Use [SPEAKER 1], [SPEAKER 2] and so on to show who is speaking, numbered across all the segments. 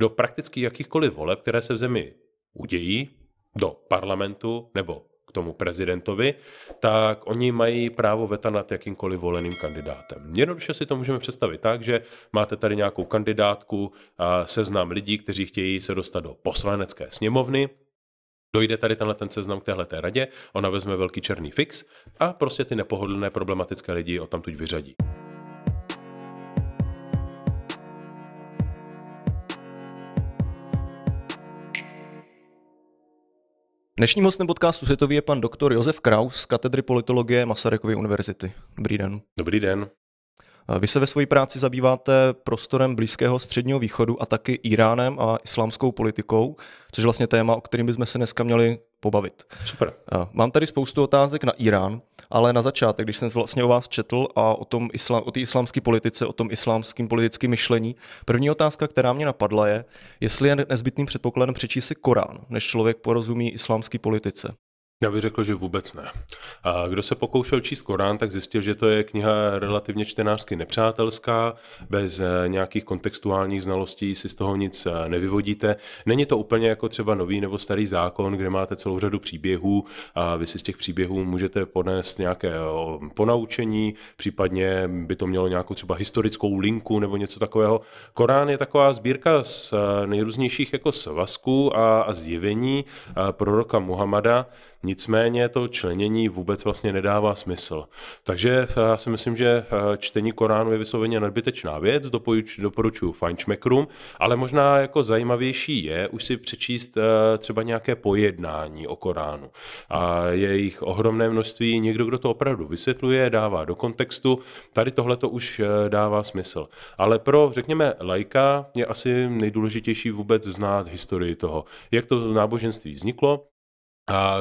[SPEAKER 1] do prakticky jakýchkoliv voleb, které se v zemi udějí, do parlamentu nebo k tomu prezidentovi, tak oni mají právo veta nad jakýmkoliv voleným kandidátem. Jednoduše si to můžeme představit tak, že máte tady nějakou kandidátku, a seznam lidí, kteří chtějí se dostat do poslanecké sněmovny, Dojde tady tenhle ten seznam k téhleté radě, ona vezme velký černý fix a prostě ty nepohodlné problematické lidi o tamtuť vyřadí.
[SPEAKER 2] Dnešním hostem podcastu Světový je pan doktor Josef Kraus z katedry politologie Masarykovy univerzity. Dobrý den. Dobrý den. Eh, vy se ve své práci zabýváte prostorem Blízkého středního východu a taky Iránem a islámskou politikou, což je vlastně téma, o kterým bychom se dneska měli pobavit. Super. Eh, mám tady spoustu otázek na Irán, ale na začátek, když jsem vlastně o vás četl a o tom islám, o té islámské politice, o tom islámském politickém myšlení, první otázka, která mě napadla je, jestli je nezbytným předpokladem přečíst si Korán, než člověk porozumí islámské politice.
[SPEAKER 1] Já bych řekl, že vůbec ne. A kdo se pokoušel číst Korán, tak zjistil, že to je kniha relativně čtenářsky nepřátelská, bez eh, nějakých kontextuálních znalostí si z toho nic eh, nevyvodíte. Není to úplně jako třeba nový nebo starý zákon, kde máte celou řadu příběhů a vy si z těch příběhů můžete ponést nějaké eh, ponaučení, případně by to mělo nějakou třeba historickou linku nebo něco takového. Korán je taková sbírka z nejrůznějších jako svazků a, a zjevení proroka Muhammada, Nicméně to členění vůbec vlastně nedává smysl. Takže eh, já si myslím, že eh, čtení Koránu je vysloveně nadbytečná věc, doporučuji Feinschmeckerům, ale možná jako zajímavější je už si přečíst eh, třeba nějaké pojednání o Koránu. A je jich ohromné množství, někdo, kdo to opravdu vysvětluje, dává do kontextu, tady tohle to už dává smysl. Ale pro, řekněme, lajka je asi nejdůležitější vůbec znát historii toho, jak to náboženství vzniklo,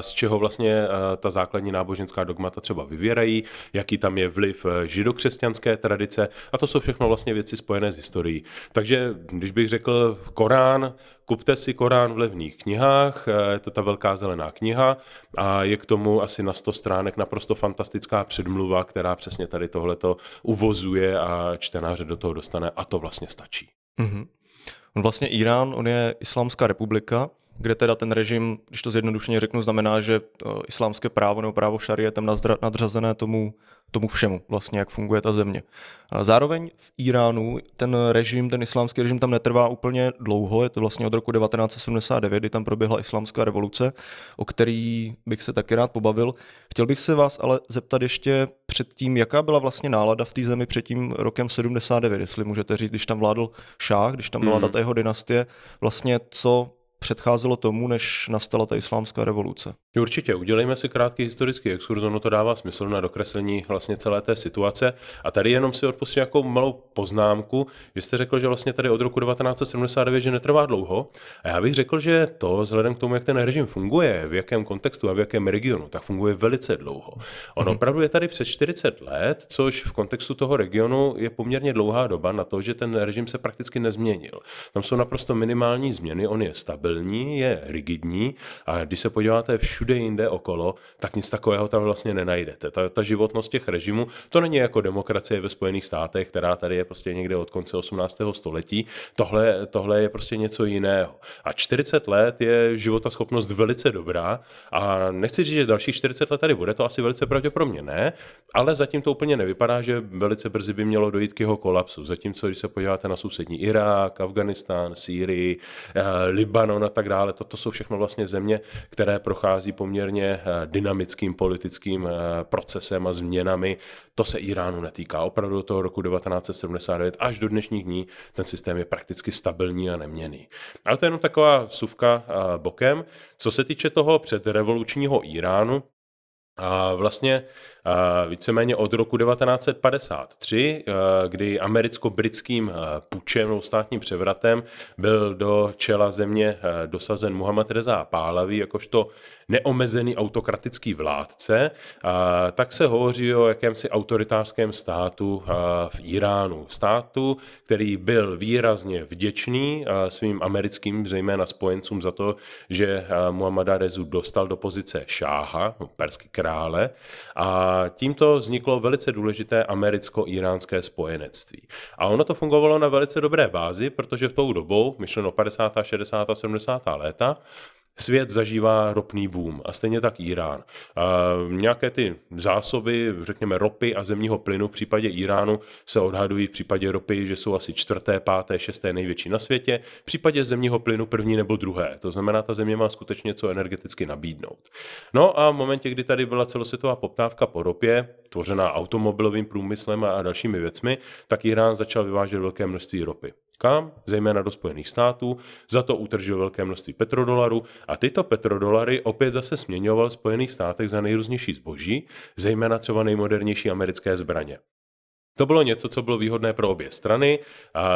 [SPEAKER 1] z čeho vlastně eh, ta základní náboženská dogmata třeba vyvěrají, jaký tam je vliv eh, židokřesťanské tradice a to jsou všechno vlastně věci spojené s historií. Takže když bych řekl Korán, kupte si Korán v levných knihách, eh, je to ta velká zelená kniha a je k tomu asi na 100 stránek naprosto fantastická předmluva, která přesně tady tohleto
[SPEAKER 2] uvozuje a čtenáře do toho dostane a to vlastně stačí. Mm-hmm. vlastně Irán, on je islámská republika, kde teda ten režim, když to zjednodušeně řeknu, znamená, že eh, islámské právo nebo právo šarie je tam nadřazené tomu, tomu všemu, vlastně jak funguje ta země. A zároveň v Iránu ten režim, ten islámský režim tam netrvá úplně dlouho, je to vlastně od roku 1979, kdy tam proběhla islámská revoluce, o který bych se taky rád pobavil. Chtěl bych se vás ale zeptat ještě předtím, jaká byla vlastně nálada v té zemi před tím rokem 79, jestli můžete říct, když tam vládl šáh, když tam byla mm. jeho dynastie, vlastně co předcházelo tomu, než nastala ta islámská revoluce.
[SPEAKER 1] Určitě, udělejme si krátký historický exkurz, ono to dává smysl na dokreslení vlastně celé té situace. A tady jenom si odpustím nějakou malou poznámku. Vy jste řekl, že vlastně tady od roku 1979, že netrvá dlouho. A já bych řekl, že to, vzhledem k tomu, jak ten režim funguje, v jakém kontextu a v jakém regionu, tak funguje velice dlouho. Ono mm-hmm. opravdu je tady přes 40 let, což v kontextu toho regionu je poměrně dlouhá doba na to, že ten režim se prakticky nezměnil. Tam jsou naprosto minimální změny, on je stabilní stabilní, je rigidní a když se podíváte všude jinde okolo, tak nic takového tam vlastně nenajdete. Ta, ta životnost těch režimů, to není jako demokracie ve Spojených státech, která tady je prostě někde od konce 18. století. Tohle, tohle je prostě něco jiného. A 40 let je života schopnost velice dobrá a nechci říct, že další 40 let tady bude, to asi velice pravděpodobně ne, ale zatím to úplně nevypadá, že velice brzy by mělo dojít k jeho kolapsu. Zatímco, když se podíváte na sousední Irák, Afganistán, Sýrii, eh, Libanon a tak dále. To, to jsou všechno vlastně země, které prochází poměrně eh, dynamickým politickým eh, procesem a změnami. To se Iránu netýká. Opravdu do toho roku 1979 až do dnešních dní ten systém je prakticky stabilní a neměný. Ale to je jenom taková suvka eh, bokem. Co se týče toho předrevolučního Iránu, a vlastně Eh, víceméně od roku 1953, eh, kdy americko-britským eh, pučem nebo státním převratem byl do čela země dosazen Muhammad Reza Pálavý jakožto neomezený autokratický vládce, tak se hovoří o jakémsi autoritářském státu v Iránu. Státu, který byl výrazně vděčný svým americkým, zejména spojencům za to, že Muhammada Rezu dostal do pozice šáha, no, perský krále, a tímto vzniklo velice důležité americko-iránské spojenectví. A ono to fungovalo na velice dobré bázi, protože v tou dobou, myšleno 50., 60., 70. léta, Svět zažívá ropný boom a stejně tak Irán. A nějaké ty zásoby, řekněme, ropy a zemního plynu v případě Iránu se odhadují v případě ropy, že jsou asi čtvrté, páté, šesté největší na světě, v případě zemního plynu první nebo druhé. To znamená, ta země má skutečně co energeticky nabídnout. No a v momentě, kdy tady byla celosvětová poptávka po ropě, tvořená automobilovým průmyslem a dalšími věcmi, tak Irán začal vyvážet velké množství ropy kam, zejména do Spojených států, za to utržil velké množství petrodolarů a tyto petrodolary opět zase směňoval v Spojených státech za nejrůznější zboží, zejména třeba nejmodernější americké zbraně. To bylo něco, co bylo výhodné pro obě strany.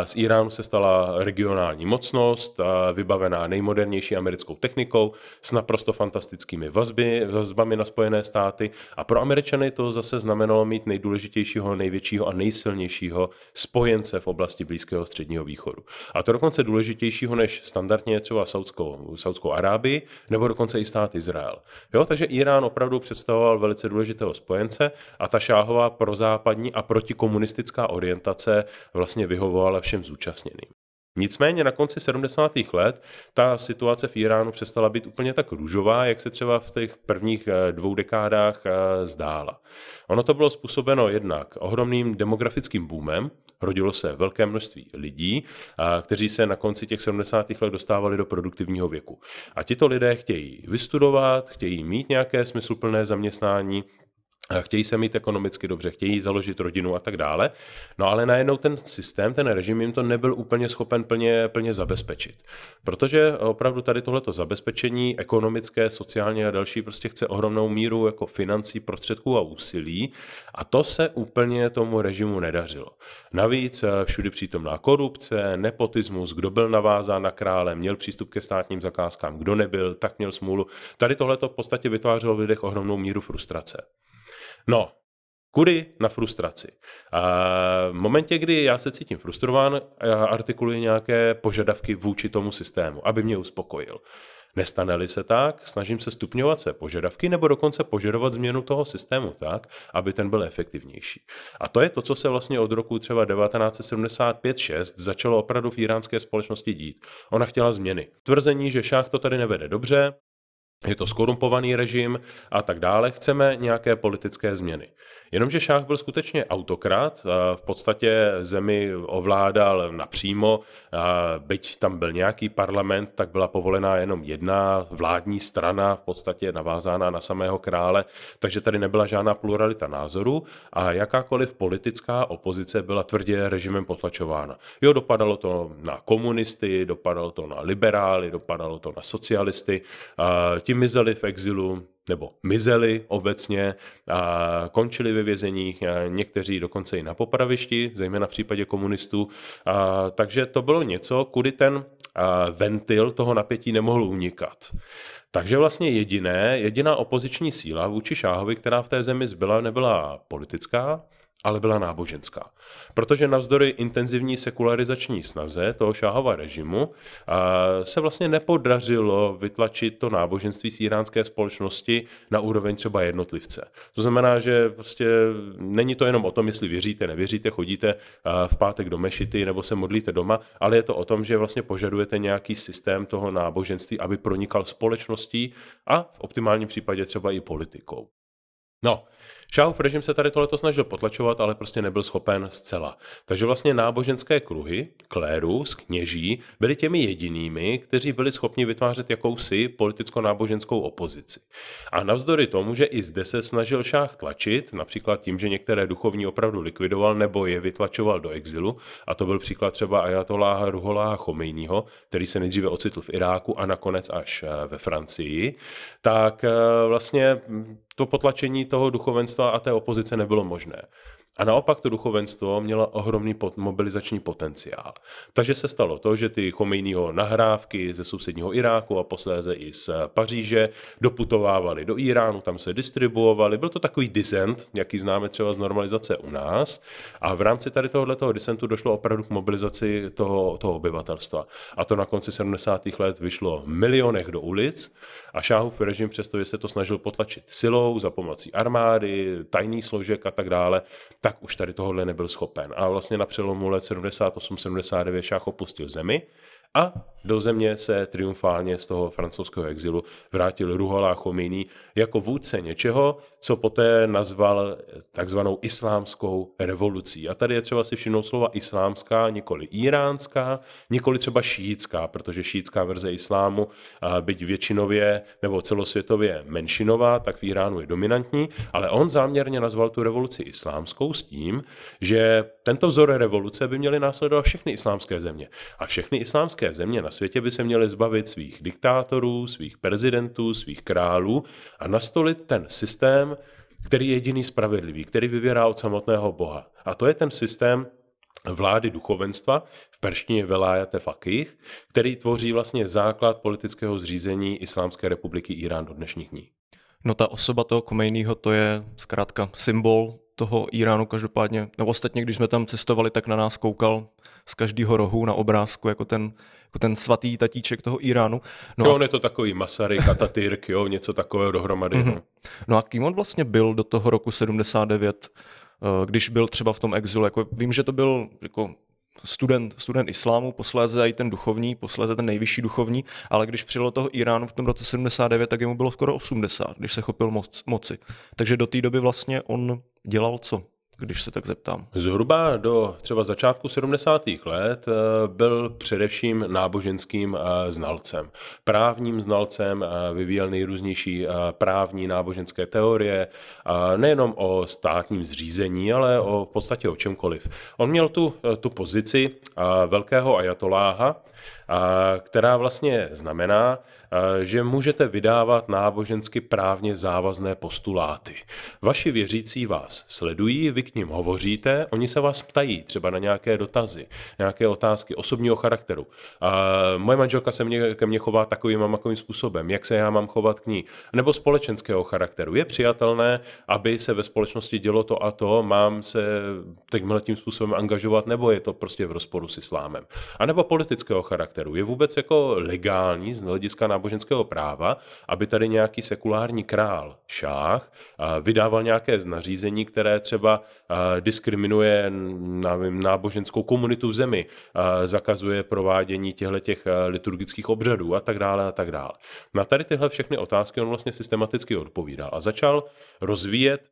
[SPEAKER 1] Z Iránu se stala regionální mocnost, vybavená nejmodernější americkou technikou, s naprosto fantastickými vazby, vazbami na Spojené státy. A pro Američany to zase znamenalo mít nejdůležitějšího, největšího a nejsilnějšího spojence v oblasti Blízkého středního východu. A to dokonce důležitějšího než standardně třeba Saudskou, Saudskou Arábii nebo dokonce i stát Izrael. Jo, takže Irán opravdu představoval velice důležitého spojence a ta šáhová pro západní a proti komunistická orientace vlastně vyhovovala všem zúčastněným. Nicméně na konci 70. let ta situace v Iránu přestala být úplně tak růžová, jak se třeba v těch prvních eh, dvou dekádách eh, zdála. Ono to bylo způsobeno jednak ohromným demografickým boomem, rodilo se velké množství lidí, eh, kteří se na konci těch 70. let dostávali do produktivního věku. A tito lidé chtějí vystudovat, chtějí mít nějaké smysluplné zaměstnání, chtějí se mít ekonomicky dobře, chtějí založit rodinu a tak dále. No ale najednou ten systém, ten režim jim to nebyl úplně schopen plně, plně zabezpečit. Protože opravdu tady tohleto zabezpečení ekonomické, sociálně a další prostě chce ohromnou míru jako financí, prostředků a úsilí a to se úplně tomu režimu nedařilo. Navíc eh, všudy přítomná korupce, nepotismus, kdo byl navázán na krále, měl přístup ke státním zakázkám, kdo nebyl, tak měl smůlu. Tady tohleto v podstatě vytvářelo v lidech ohromnou míru frustrace. No, kudy na frustraci. A v momentě, kdy já se cítím frustrován, artikuluji nějaké požadavky vůči tomu systému, aby mě uspokojil. Nestane-li se tak, snažím se stupňovat své požadavky nebo dokonce požadovat změnu toho systému tak, aby ten byl efektivnější. A to je to, co se vlastně od roku třeba 1975-6 začalo opravdu v iránské společnosti dít. Ona chtěla změny. Tvrzení, že šach to tady nevede dobře, je to skorumpovaný režim a tak dále, chceme nějaké politické změny. Jenomže Šách byl skutečně autokrat, v podstatě zemi ovládal napřímo, byť tam byl nějaký parlament, tak byla povolená jenom jedna vládní strana, v podstatě navázána na samého krále, takže tady nebyla žádná pluralita názorů a jakákoliv politická opozice byla tvrdě režimem potlačována. Jo, dopadalo to na komunisty, dopadalo to na liberály, dopadalo to na socialisty, ti mizeli v exilu, nebo mizeli obecně, a končili ve vězeních, někteří dokonce i na popravišti, zejména v případě komunistů. A, takže to bylo něco, kudy ten a, ventil toho napětí nemohl unikat. Takže vlastně jediné, jediná opoziční síla vůči Šáhovi, která v té zemi zbyla, nebyla politická, ale byla náboženská. Protože navzdory intenzivní sekularizační snaze toho šáhova režimu eh, se vlastně nepodařilo vytlačit to náboženství z iránské společnosti na úroveň třeba jednotlivce. To znamená, že prostě není to jenom o tom, jestli věříte, nevěříte, chodíte eh, v pátek do mešity nebo se modlíte doma, ale je to o tom, že vlastně požadujete nějaký systém toho náboženství, aby pronikal společností a v optimálním případě třeba i politikou. No, Šáhův režim se tady tohleto snažil potlačovat, ale prostě nebyl schopen zcela. Takže vlastně náboženské kruhy, klérus, kněží, byli těmi jedinými, kteří byli schopni vytvářet jakousi politicko-náboženskou opozici. A navzdory tomu, že i zde se snažil šáh tlačit, například tím, že některé duchovní opravdu likvidoval nebo je vytlačoval do exilu, a to byl příklad třeba ajatoláha Ruholáha Chomejního, který se nejdříve ocitl v Iráku a nakonec až eh, ve Francii, tak eh, vlastně to potlačení toho duchovenství a té opozice nebylo možné. A naopak to duchovenstvo mělo ohromný pot, mobilizační potenciál. Takže se stalo to, že ty Chomejního nahrávky ze sousedního Iráku a posléze i z Paříže doputovávaly do Iránu, tam se distribuovaly. Byl to takový disent, jaký známe třeba z normalizace u nás. A v rámci tady tohoto disentu došlo opravdu k mobilizaci toho, toho obyvatelstva. A to na konci 70. let vyšlo v milionech do ulic a Šáhův režim, přestože se to snažil potlačit silou, za pomocí armády, tajných složek a tak dále, tak už tady tohohle nebyl schopen. A vlastně na přelomu let 78-79 šách opustil zemi a do země se triumfálně z toho francouzského exilu vrátil Ruhola Chomíní jako vůdce něčeho, co poté nazval takzvanou islámskou revolucí. A tady je třeba si všimnout slova islámská, nikoli iránská, nikoli třeba šítská, protože šítská verze islámu, byť většinově nebo celosvětově menšinová, tak v Iránu je dominantní, ale on záměrně nazval tu revoluci islámskou s tím, že tento vzor revoluce by měly následovat všechny islámské země. A všechny islámské demokratické země na světě by se měly zbavit svých diktátorů, svých prezidentů, svých králů a nastolit ten systém, který je jediný spravedlivý, který vyvěrá od samotného Boha. A to je ten systém vlády duchovenstva, v perštině velájate fakih, který tvoří vlastně základ politického zřízení Islámské republiky Irán do dnešních dní.
[SPEAKER 2] No ta osoba toho Komejního, to je zkrátka symbol toho Iránu každopádně, nebo ostatně, když jsme tam cestovali, tak na nás koukal z každého rohu na obrázku jako ten, jako ten svatý tatíček toho Iránu. No jo, a... on
[SPEAKER 1] je to takový Masaryk a Tatyrk, jo, něco takového dohromady. Mm-hmm. No.
[SPEAKER 2] no a kým on vlastně byl do toho roku 79, eh, když byl třeba v tom exilu? Jako vím, že to byl jako student, student islámu, posléze i ten duchovní, posléze ten nejvyšší duchovní, ale když přijelo toho Iránu v tom roce 79, tak jemu bylo skoro 80, když se chopil moc, moci. Takže do té doby vlastně on dělal co? když se tak zeptám.
[SPEAKER 1] Zhruba do třeba začátku 70. let eh, byl především náboženským eh, znalcem. Právním znalcem eh, vyvíjel nejrůznější právní náboženské teorie, nejenom o státním zřízení, ale o v podstatě o čemkoliv. On měl tu, tu pozici velkého ajatoláha, která vlastně znamená, že můžete vydávat nábožensky právně závazné postuláty. Vaši věřící vás sledují, vy k ním hovoříte, oni se vás ptají třeba na nějaké dotazy, nějaké otázky osobního charakteru. Moje manželka se mě, ke mně chová takovým a makovým způsobem, jak se já mám chovat k ní, nebo společenského charakteru. Je přijatelné, aby se ve společnosti dělo to a to, mám se takhle tím způsobem angažovat, nebo je to prostě v rozporu s islámem. A nebo politického charakteru. Je vůbec jako legální z hlediska náboženského práva, aby tady nějaký sekulární král šách vydával nějaké nařízení, které třeba diskriminuje náboženskou komunitu v zemi, zakazuje provádění těchto těch liturgických obřadů a tak dále a tak dále. Na tady tyhle všechny otázky on vlastně systematicky odpovídal a začal rozvíjet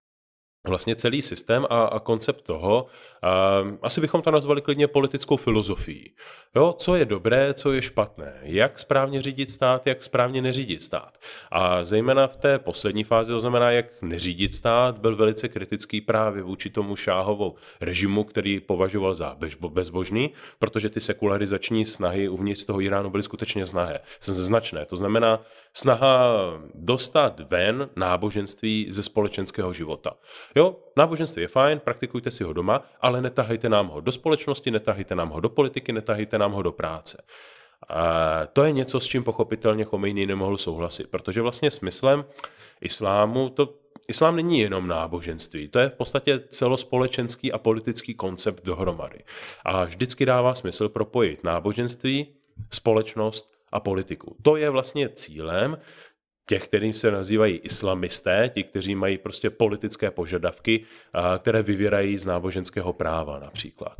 [SPEAKER 1] vlastně celý systém a, a koncept toho, a, asi bychom to nazvali klidně politickou filozofií. Jo, co je dobré, co je špatné, jak správně řídit stát, jak správně neřídit stát. A zejména v té poslední fázi, to znamená, jak neřídit stát, byl velice kritický právě vůči tomu šáhovou režimu, který považoval za bezbožný, protože ty sekularizační snahy uvnitř toho Iránu byly skutečně znahé, značné. To znamená, snaha dostat ven náboženství ze společenského života. Jo, náboženství je fajn, praktikujte si ho doma, ale netahejte nám ho do společnosti, netahejte nám ho do politiky, netahejte nám ho do práce. A to je něco, s čím pochopitelně Chomejný nemohl souhlasit, protože vlastně smyslem islámu to Islám není jenom náboženství, to je v podstatě celospolečenský a politický koncept dohromady. A vždycky dává smysl propojit náboženství, společnost a politiku. To je vlastně cílem těch, kterým se nazývají islamisté, ti, kteří mají prostě politické požadavky, které vyvírají z náboženského práva například.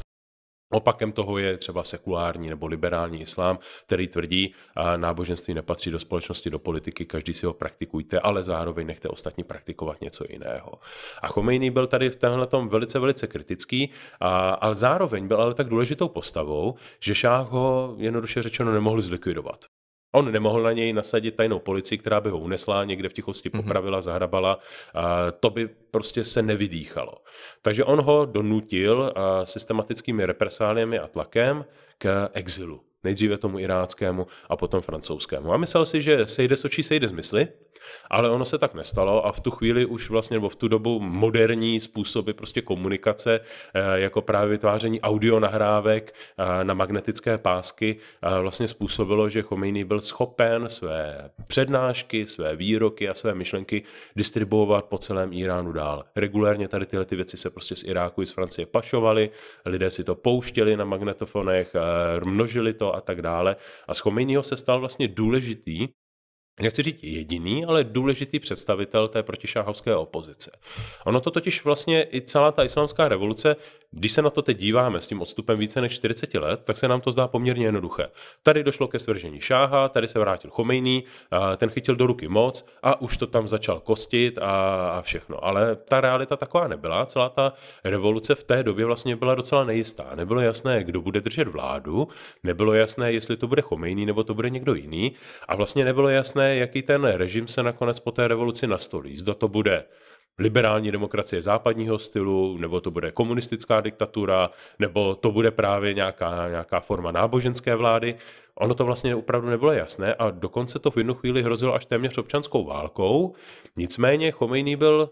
[SPEAKER 1] Opakem toho je třeba sekulární nebo liberální islám, který tvrdí, a náboženství nepatří do společnosti, do politiky, každý si ho praktikujte, ale zároveň nechte ostatní praktikovat něco jiného. A Chomejný byl tady v tenhle tom velice, velice kritický, a, ale zároveň byl ale tak důležitou postavou, že šáh ho jednoduše řečeno nemohl zlikvidovat on nemohl na něj nasadit tajnou policii, která by ho unesla, někde v tichosti mhm. popravila, zahrabala. A to by prostě se nevydýchalo. Takže on ho donutil systematickými represáliemi a tlakem k exilu nejdříve tomu iráckému a potom francouzskému. A myslel si, že sejde s očí, sejde z mysli, ale ono se tak nestalo a v tu chvíli už vlastně, nebo v tu dobu moderní způsoby prostě komunikace, eh, jako právě vytváření audio nahrávek eh, na magnetické pásky, eh, vlastně způsobilo, že Chomejný byl schopen své přednášky, své výroky a své myšlenky distribuovat po celém Iránu dál. Regulérně tady tyhle ty věci se prostě z Iráku i z Francie pašovaly, lidé si to pouštěli na magnetofonech, množili to a tak dále. A z Chomejního se stal vlastně důležitý nechci říct jediný, ale důležitý představitel té protišáhovské opozice. Ono to totiž vlastně i celá ta islámská revoluce, když se na to teď díváme s tím odstupem více než 40 let, tak se nám to zdá poměrně jednoduché. Tady došlo ke svržení šáha, tady se vrátil Chomejný, ten chytil do ruky moc a už to tam začal kostit a všechno. Ale ta realita taková nebyla, celá ta revoluce v té době vlastně byla docela nejistá. Nebylo jasné, kdo bude držet vládu, nebylo jasné, jestli to bude Chomejný nebo to bude někdo jiný a vlastně nebylo jasné, jasné, jaký ten režim se nakonec po té revoluci nastolí. Zda to bude liberální demokracie západního stylu, nebo to bude komunistická diktatura, nebo to bude právě nějaká, nějaká forma náboženské vlády. Ono to vlastně opravdu nebylo jasné a dokonce to v jednu chvíli hrozilo až téměř občanskou válkou. Nicméně Chomejný byl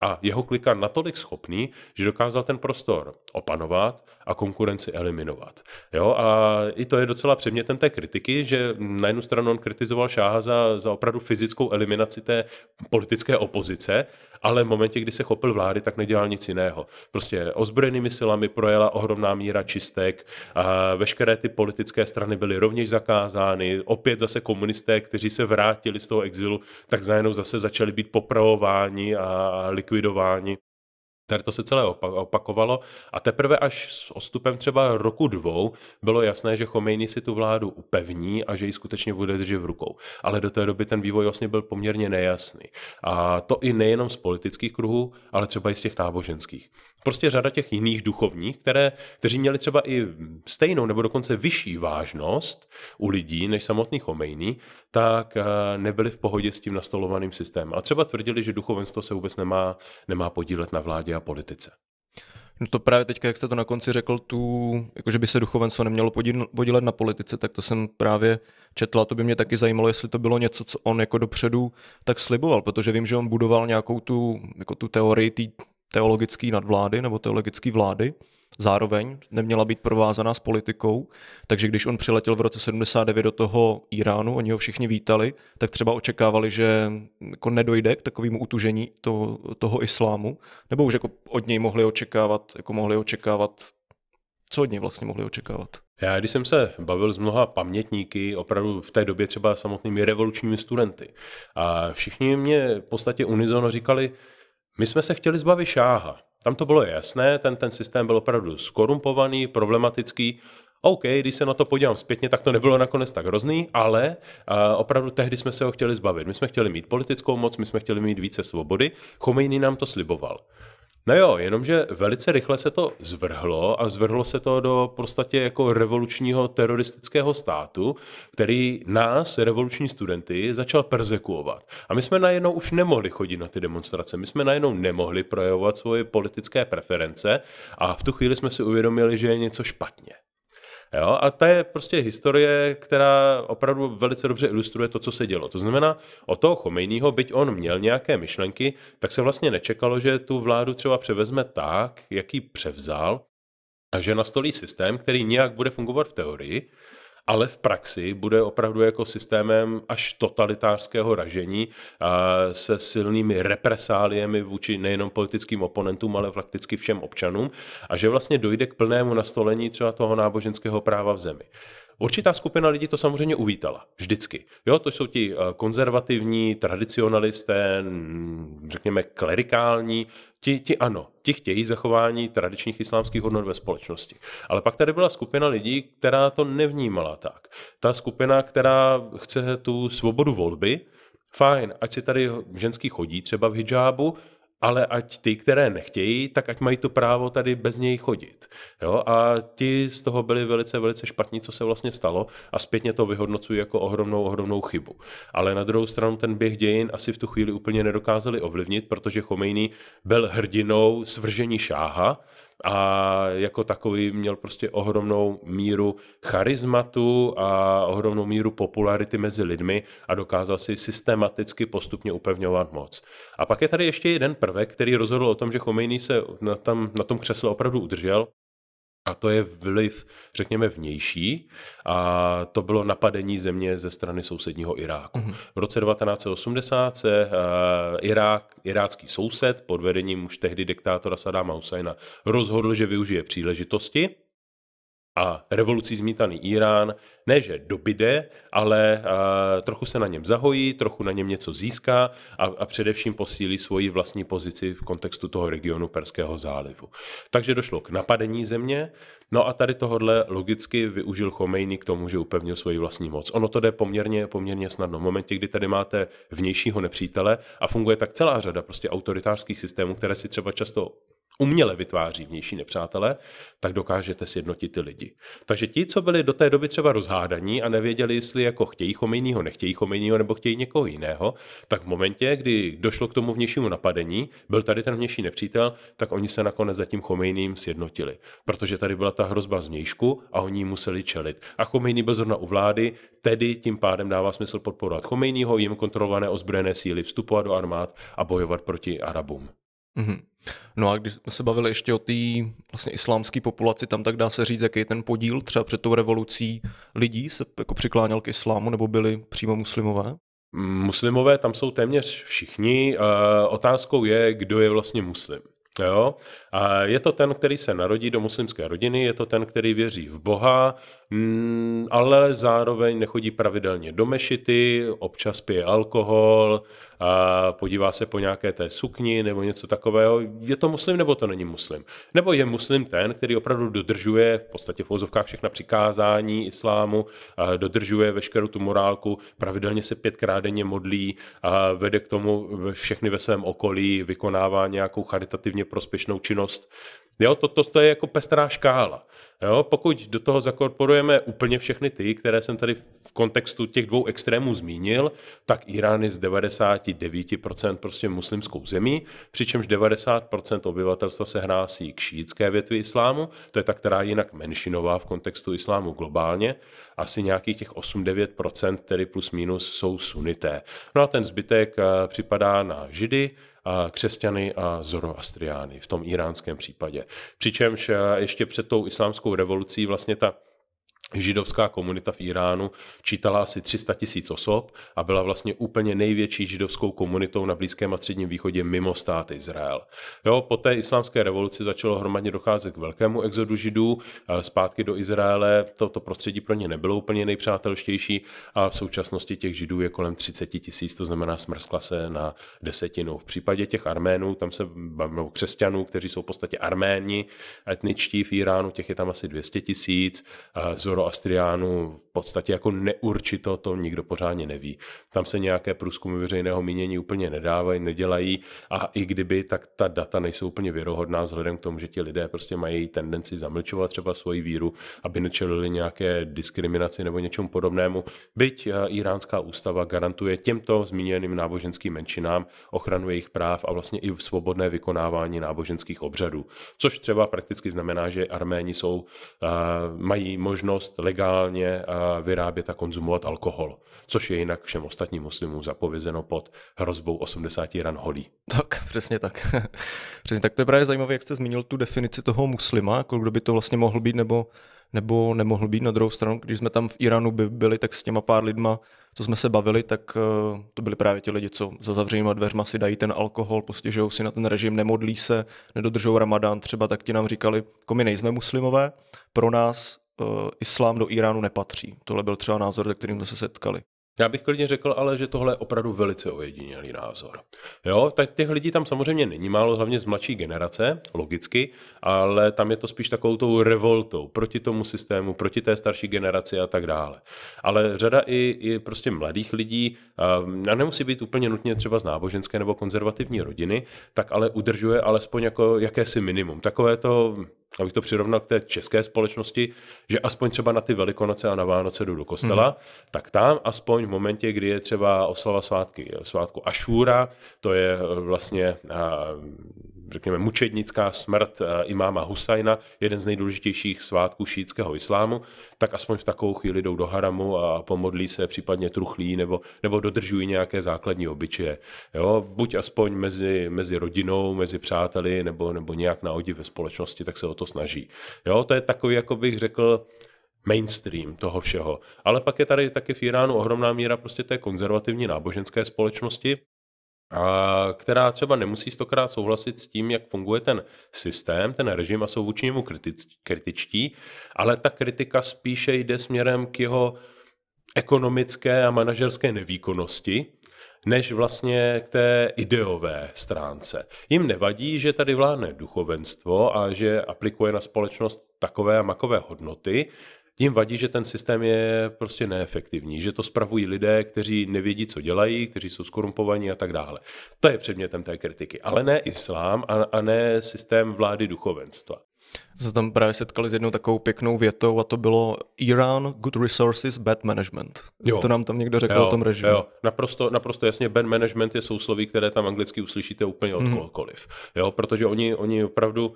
[SPEAKER 1] a jeho klika natolik schopný, že dokázal ten prostor opanovat a konkurenci eliminovat. Jo? A i to je docela předmětem té kritiky, že na jednu stranu on kritizoval Šáha za, za opravdu fyzickou eliminaci té politické opozice, ale v momentě, kdy se chopil vlády, tak nedělal nic jiného. Prostě ozbrojenými silami projela ohromná míra čistek, a veškeré ty politické strany byly rovněž zakázány, opět zase komunisté, kteří se vrátili z toho exilu, tak zajednou zase začali být popravováni a likvidováni. Tady to se celé opakovalo a teprve až s ostupem třeba roku dvou bylo jasné, že Chomejny si tu vládu upevní a že ji skutečně bude držet v rukou. Ale do té doby ten vývoj vlastně byl poměrně nejasný. A to i nejenom z politických kruhů, ale třeba i z těch náboženských prostě řada těch jiných duchovních, které, kteří měli třeba i stejnou nebo dokonce vyšší vážnost u lidí než samotný Chomejný, tak eh, nebyli v pohodě s tím nastolovaným systémem. A třeba tvrdili, že duchovenstvo se vůbec nemá, nemá podílet na vládě a politice.
[SPEAKER 2] No to právě teďka, jak jste to na konci řekl, tu, jako že by se duchovenstvo nemělo podílet na politice, tak to jsem právě četla, to by mě taky zajímalo, jestli to bylo něco, co on jako dopředu tak sliboval, protože vím, že on budoval nějakou tu, jako tu teorii té teologické nadvlády nebo teologické vlády, zároveň neměla být provázaná s politikou, takže když on přiletěl v roce 79 do toho Iránu, oni ho všichni vítali, tak třeba očekávali, že jako nedojde k takovému utužení to, toho islámu, nebo už jako od něj mohli očekávat, jako mohli očekávat co od něj vlastně mohli očekávat?
[SPEAKER 1] Já, když jsem se bavil s mnoha pamětníky, opravdu v té době třeba samotnými revolučními studenty, a všichni mě v podstatě unizono říkali, my jsme se chtěli zbavit šáha. Tam to bylo jasné, ten, ten systém byl opravdu skorumpovaný, problematický. OK, když se na to podívám zpětně, tak to nebylo nakonec tak hrozný, ale uh, opravdu tehdy jsme se ho chtěli zbavit. My jsme chtěli mít politickou moc, my jsme chtěli mít více svobody. Chomejny nám to sliboval. No jo, jenomže velice rychle se to zvrhlo a zvrhlo se to do prostatě jako revolučního teroristického státu, který nás, revoluční studenty, začal persekuovat. A my jsme najednou už nemohli chodit na ty demonstrace, my jsme najednou nemohli projevovat svoje politické preference a v tu chvíli jsme si uvědomili, že je něco špatně. Jo? A to je prostě historie, která opravdu velice dobře ilustruje to, co se dělo. To znamená, o toho Chomejního, byť on měl nějaké myšlenky, tak se vlastně nečekalo, že tu vládu třeba převezme tak, jaký převzal, a že nastolí systém, který nějak bude fungovat v teorii, ale v praxi bude opravdu jako systémem až totalitářského ražení eh, se silnými represáliemi vůči nejenom politickým oponentům, ale fakticky všem občanům a že vlastně dojde k plnému nastolení třeba toho náboženského práva v zemi. Určitá skupina lidí to samozřejmě uvítala, vždycky. Jo, to jsou ti eh, konzervativní, tradicionalisté, řekněme klerikální, ti, ti ano, ti chtějí zachování tradičních islámských hodnot ve společnosti. Ale pak tady byla skupina lidí, která to nevnímala tak. Ta skupina, která chce tu svobodu volby, fajn, ať si tady ženský chodí třeba v hijabu, ale ať ty, které nechtějí, tak ať mají to právo tady bez něj chodit. Jo? A ti z toho byli velice, velice špatní, co se vlastně stalo a zpětně to vyhodnocují jako ohromnou, ohromnou chybu. Ale na druhou stranu ten běh dějin asi v tu chvíli úplně nedokázali ovlivnit, protože Chomejný byl hrdinou svržení šáha, a jako takový měl prostě ohromnou míru charizmatu a ohromnou míru popularity mezi lidmi a dokázal si systematicky postupně upevňovat moc. A pak je tady ještě jeden prvek, který rozhodl o tom, že Chomejný se na, tam, na tom křesle opravdu udržel a to je vliv, řekněme, vnější a to bylo napadení země ze strany sousedního Iráku. Mhm. V roce 1980 se uh, Irák, irácký soused pod vedením už tehdy diktátora Sadáma Husajna rozhodl, že využije příležitosti a revolucí zmítaný Irán, ne že dobyde, ale a, trochu se na něm zahojí, trochu na něm něco získá a, a především posílí svoji vlastní pozici v kontextu toho regionu Perského zálivu. Takže došlo k napadení země, no a tady tohodle logicky využil Chomejny k tomu, že upevnil svoji vlastní moc. Ono to jde poměrně, poměrně snadno. V momentě, kdy tady máte vnějšího nepřítele a funguje tak celá řada prostě autoritářských systémů, které si třeba často uměle vytváří vnější nepřátele, tak dokážete sjednotit ty lidi. Takže ti, co byli do té doby třeba rozhádaní a nevěděli, jestli jako chtějí Chomejního, nechtějí Chomejního nebo chtějí někoho jiného, tak v momentě, kdy došlo k tomu vnějšímu napadení, byl tady ten vnější nepřítel, tak oni se nakonec za tím Chomejným sjednotili, protože tady byla ta hrozba zvnějšku a oni museli čelit. A Chomejný byl zrovna u vlády, tedy tím pádem dává smysl podporovat Chomejního, jim kontrolované ozbrojené síly vstupovat do armád a bojovat proti
[SPEAKER 2] Arabům. Mm-hmm. No a když jsme se bavili ještě o té vlastně islámské populaci, tam tak dá se říct, jaký ten podíl třeba před tou revolucí lidí se jako přikláněl k islámu nebo byli přímo muslimové? Mm, muslimové tam jsou téměř všichni. Eh, otázkou
[SPEAKER 1] je, kdo je vlastně muslim. Jo? Je to ten, který se narodí do muslimské rodiny, je to ten, který věří v Boha, mm, ale zároveň nechodí pravidelně do mešity, občas pije alkohol, podívá se po nějaké té sukni nebo něco takového. Je to muslim nebo to není muslim? Nebo je muslim ten, který opravdu dodržuje v podstatě v všech všechna přikázání islámu, dodržuje veškerou tu morálku, pravidelně se pětkrát denně modlí, vede k tomu všechny ve svém okolí, vykonává nějakou charitativně prospěšnou činnost činnost. Jo, to, to, to je jako pestrá škála. Jo, pokud do toho zakorporujeme úplně všechny ty, které jsem tady v kontextu těch dvou extrémů zmínil, tak Irán je z 99% prostě muslimskou zemí, přičemž 90% obyvatelstva se hrásí k šítské větvi islámu, to je ta, která je jinak menšinová v kontextu islámu globálně, asi nějakých těch 8-9%, tedy plus minus, jsou sunité. No a ten zbytek eh, připadá na židy křesťany a zoroastriány v tom iránském případě. Přičemž ještě před tou islámskou revolucí vlastně ta židovská komunita v Iránu čítala asi 300 tisíc osob a byla vlastně úplně největší židovskou komunitou na Blízkém a Středním východě mimo stát Izrael. Jo, po té islámské revoluci začalo hromadně docházet k velkému exodu židů zpátky do Izraele, toto prostředí pro ně nebylo úplně nejpřátelštější a v současnosti těch židů je kolem 30 tisíc, to znamená smrskla se na desetinu. V případě těch arménů, tam se bavíme o křesťanů, kteří jsou v podstatě arméni, etničtí v Iránu, těch je tam asi 200 tisíc, Zoroastriánu v podstatě jako neurčito, to nikdo pořádně neví. Tam se nějaké průzkumy veřejného mínění úplně nedávají, nedělají a i kdyby, tak ta data nejsou úplně věrohodná vzhledem k tomu, že ti lidé prostě mají tendenci zamlčovat třeba svoji víru, aby nečelili nějaké diskriminaci nebo něčemu podobnému. Byť eh, iránská ústava garantuje těmto zmíněným náboženským menšinám ochranu jejich práv a vlastně i svobodné vykonávání náboženských obřadů. Což třeba prakticky znamená, že Arméni jsou, eh, mají možnost možnost legálně eh, vyrábět a konzumovat alkohol,
[SPEAKER 2] což je jinak všem ostatním muslimům zapovězeno pod hrozbou 80 ran holí. Tak, přesně tak. přesně tak. To je právě zajímavé, jak jste zmínil tu definici toho muslima, jako kdo by to vlastně mohl být nebo nebo nemohl být. Na druhou stranu, když jsme tam v Iránu by byli, tak s těma pár lidma, co jsme se bavili, tak eh, to byli právě ti lidi, co za zavřenýma dveřma si dají ten alkohol, postěžují si na ten režim, nemodlí se, nedodržou ramadán třeba, tak ti nám říkali, jako my nejsme muslimové, pro nás Eh, islám do Iránu nepatří. Tohle byl třeba názor, se kterým se setkali.
[SPEAKER 1] Já bych klidně řekl ale, že tohle je opravdu velice ojedinělý názor. Jo, tak těch lidí tam samozřejmě není málo, hlavně z mladší generace, logicky, ale tam je to spíš takovou tou revoltou proti tomu systému, proti té starší generaci a tak dále. Ale řada i, i prostě mladých lidí, eh, a nemusí být úplně nutně třeba z náboženské nebo konzervativní rodiny, tak ale udržuje alespoň jako jakési minimum. Takové to abych to přirovnal k té české společnosti, že aspoň třeba na ty velikonoce a na Vánoce jdu do kostela, mm. tak tam aspoň v momentě, kdy je třeba oslava svátky, svátku Ašúra, to je eh, vlastně eh, řekněme, mučednická smrt eh, imáma Husajna, jeden z nejdůležitějších svátků šítského islámu, tak aspoň v takovou chvíli jdou do haramu a pomodlí se, případně truchlí nebo, nebo dodržují nějaké základní obyčeje. Jo? Buď aspoň mezi, mezi rodinou, mezi přáteli nebo, nebo nějak na odi ve společnosti, tak se o to snaží. Jo? To je takový, jako bych řekl, mainstream toho všeho. Ale pak je tady taky v Iránu ohromná míra prostě té konzervativní náboženské společnosti, která třeba nemusí stokrát souhlasit s tím, jak funguje ten systém, ten režim a jsou vůči němu kritičtí, ale ta kritika spíše jde směrem k jeho ekonomické a manažerské nevýkonnosti, než vlastně k té ideové stránce. Jim nevadí, že tady vládne duchovenstvo a že aplikuje na společnost takové a makové hodnoty, jim vadí, že ten systém je prostě neefektivní, že to spravují lidé, kteří nevědí, co dělají, kteří jsou skorumpovaní a tak dále. To je předmětem té kritiky,
[SPEAKER 2] ale ne islám a, a ne systém vlády duchovenstva. Se tam právě setkali s jednou takovou pěknou větou a to bylo Iran, good resources, bad management. Jo. To nám tam někdo řekl jo, o tom režimu. Jo.
[SPEAKER 1] Naprosto, naprosto jasně, bad management je sousloví, které tam anglicky uslyšíte úplně hmm. odkoliv. kohokoliv. Jo, protože oni, oni opravdu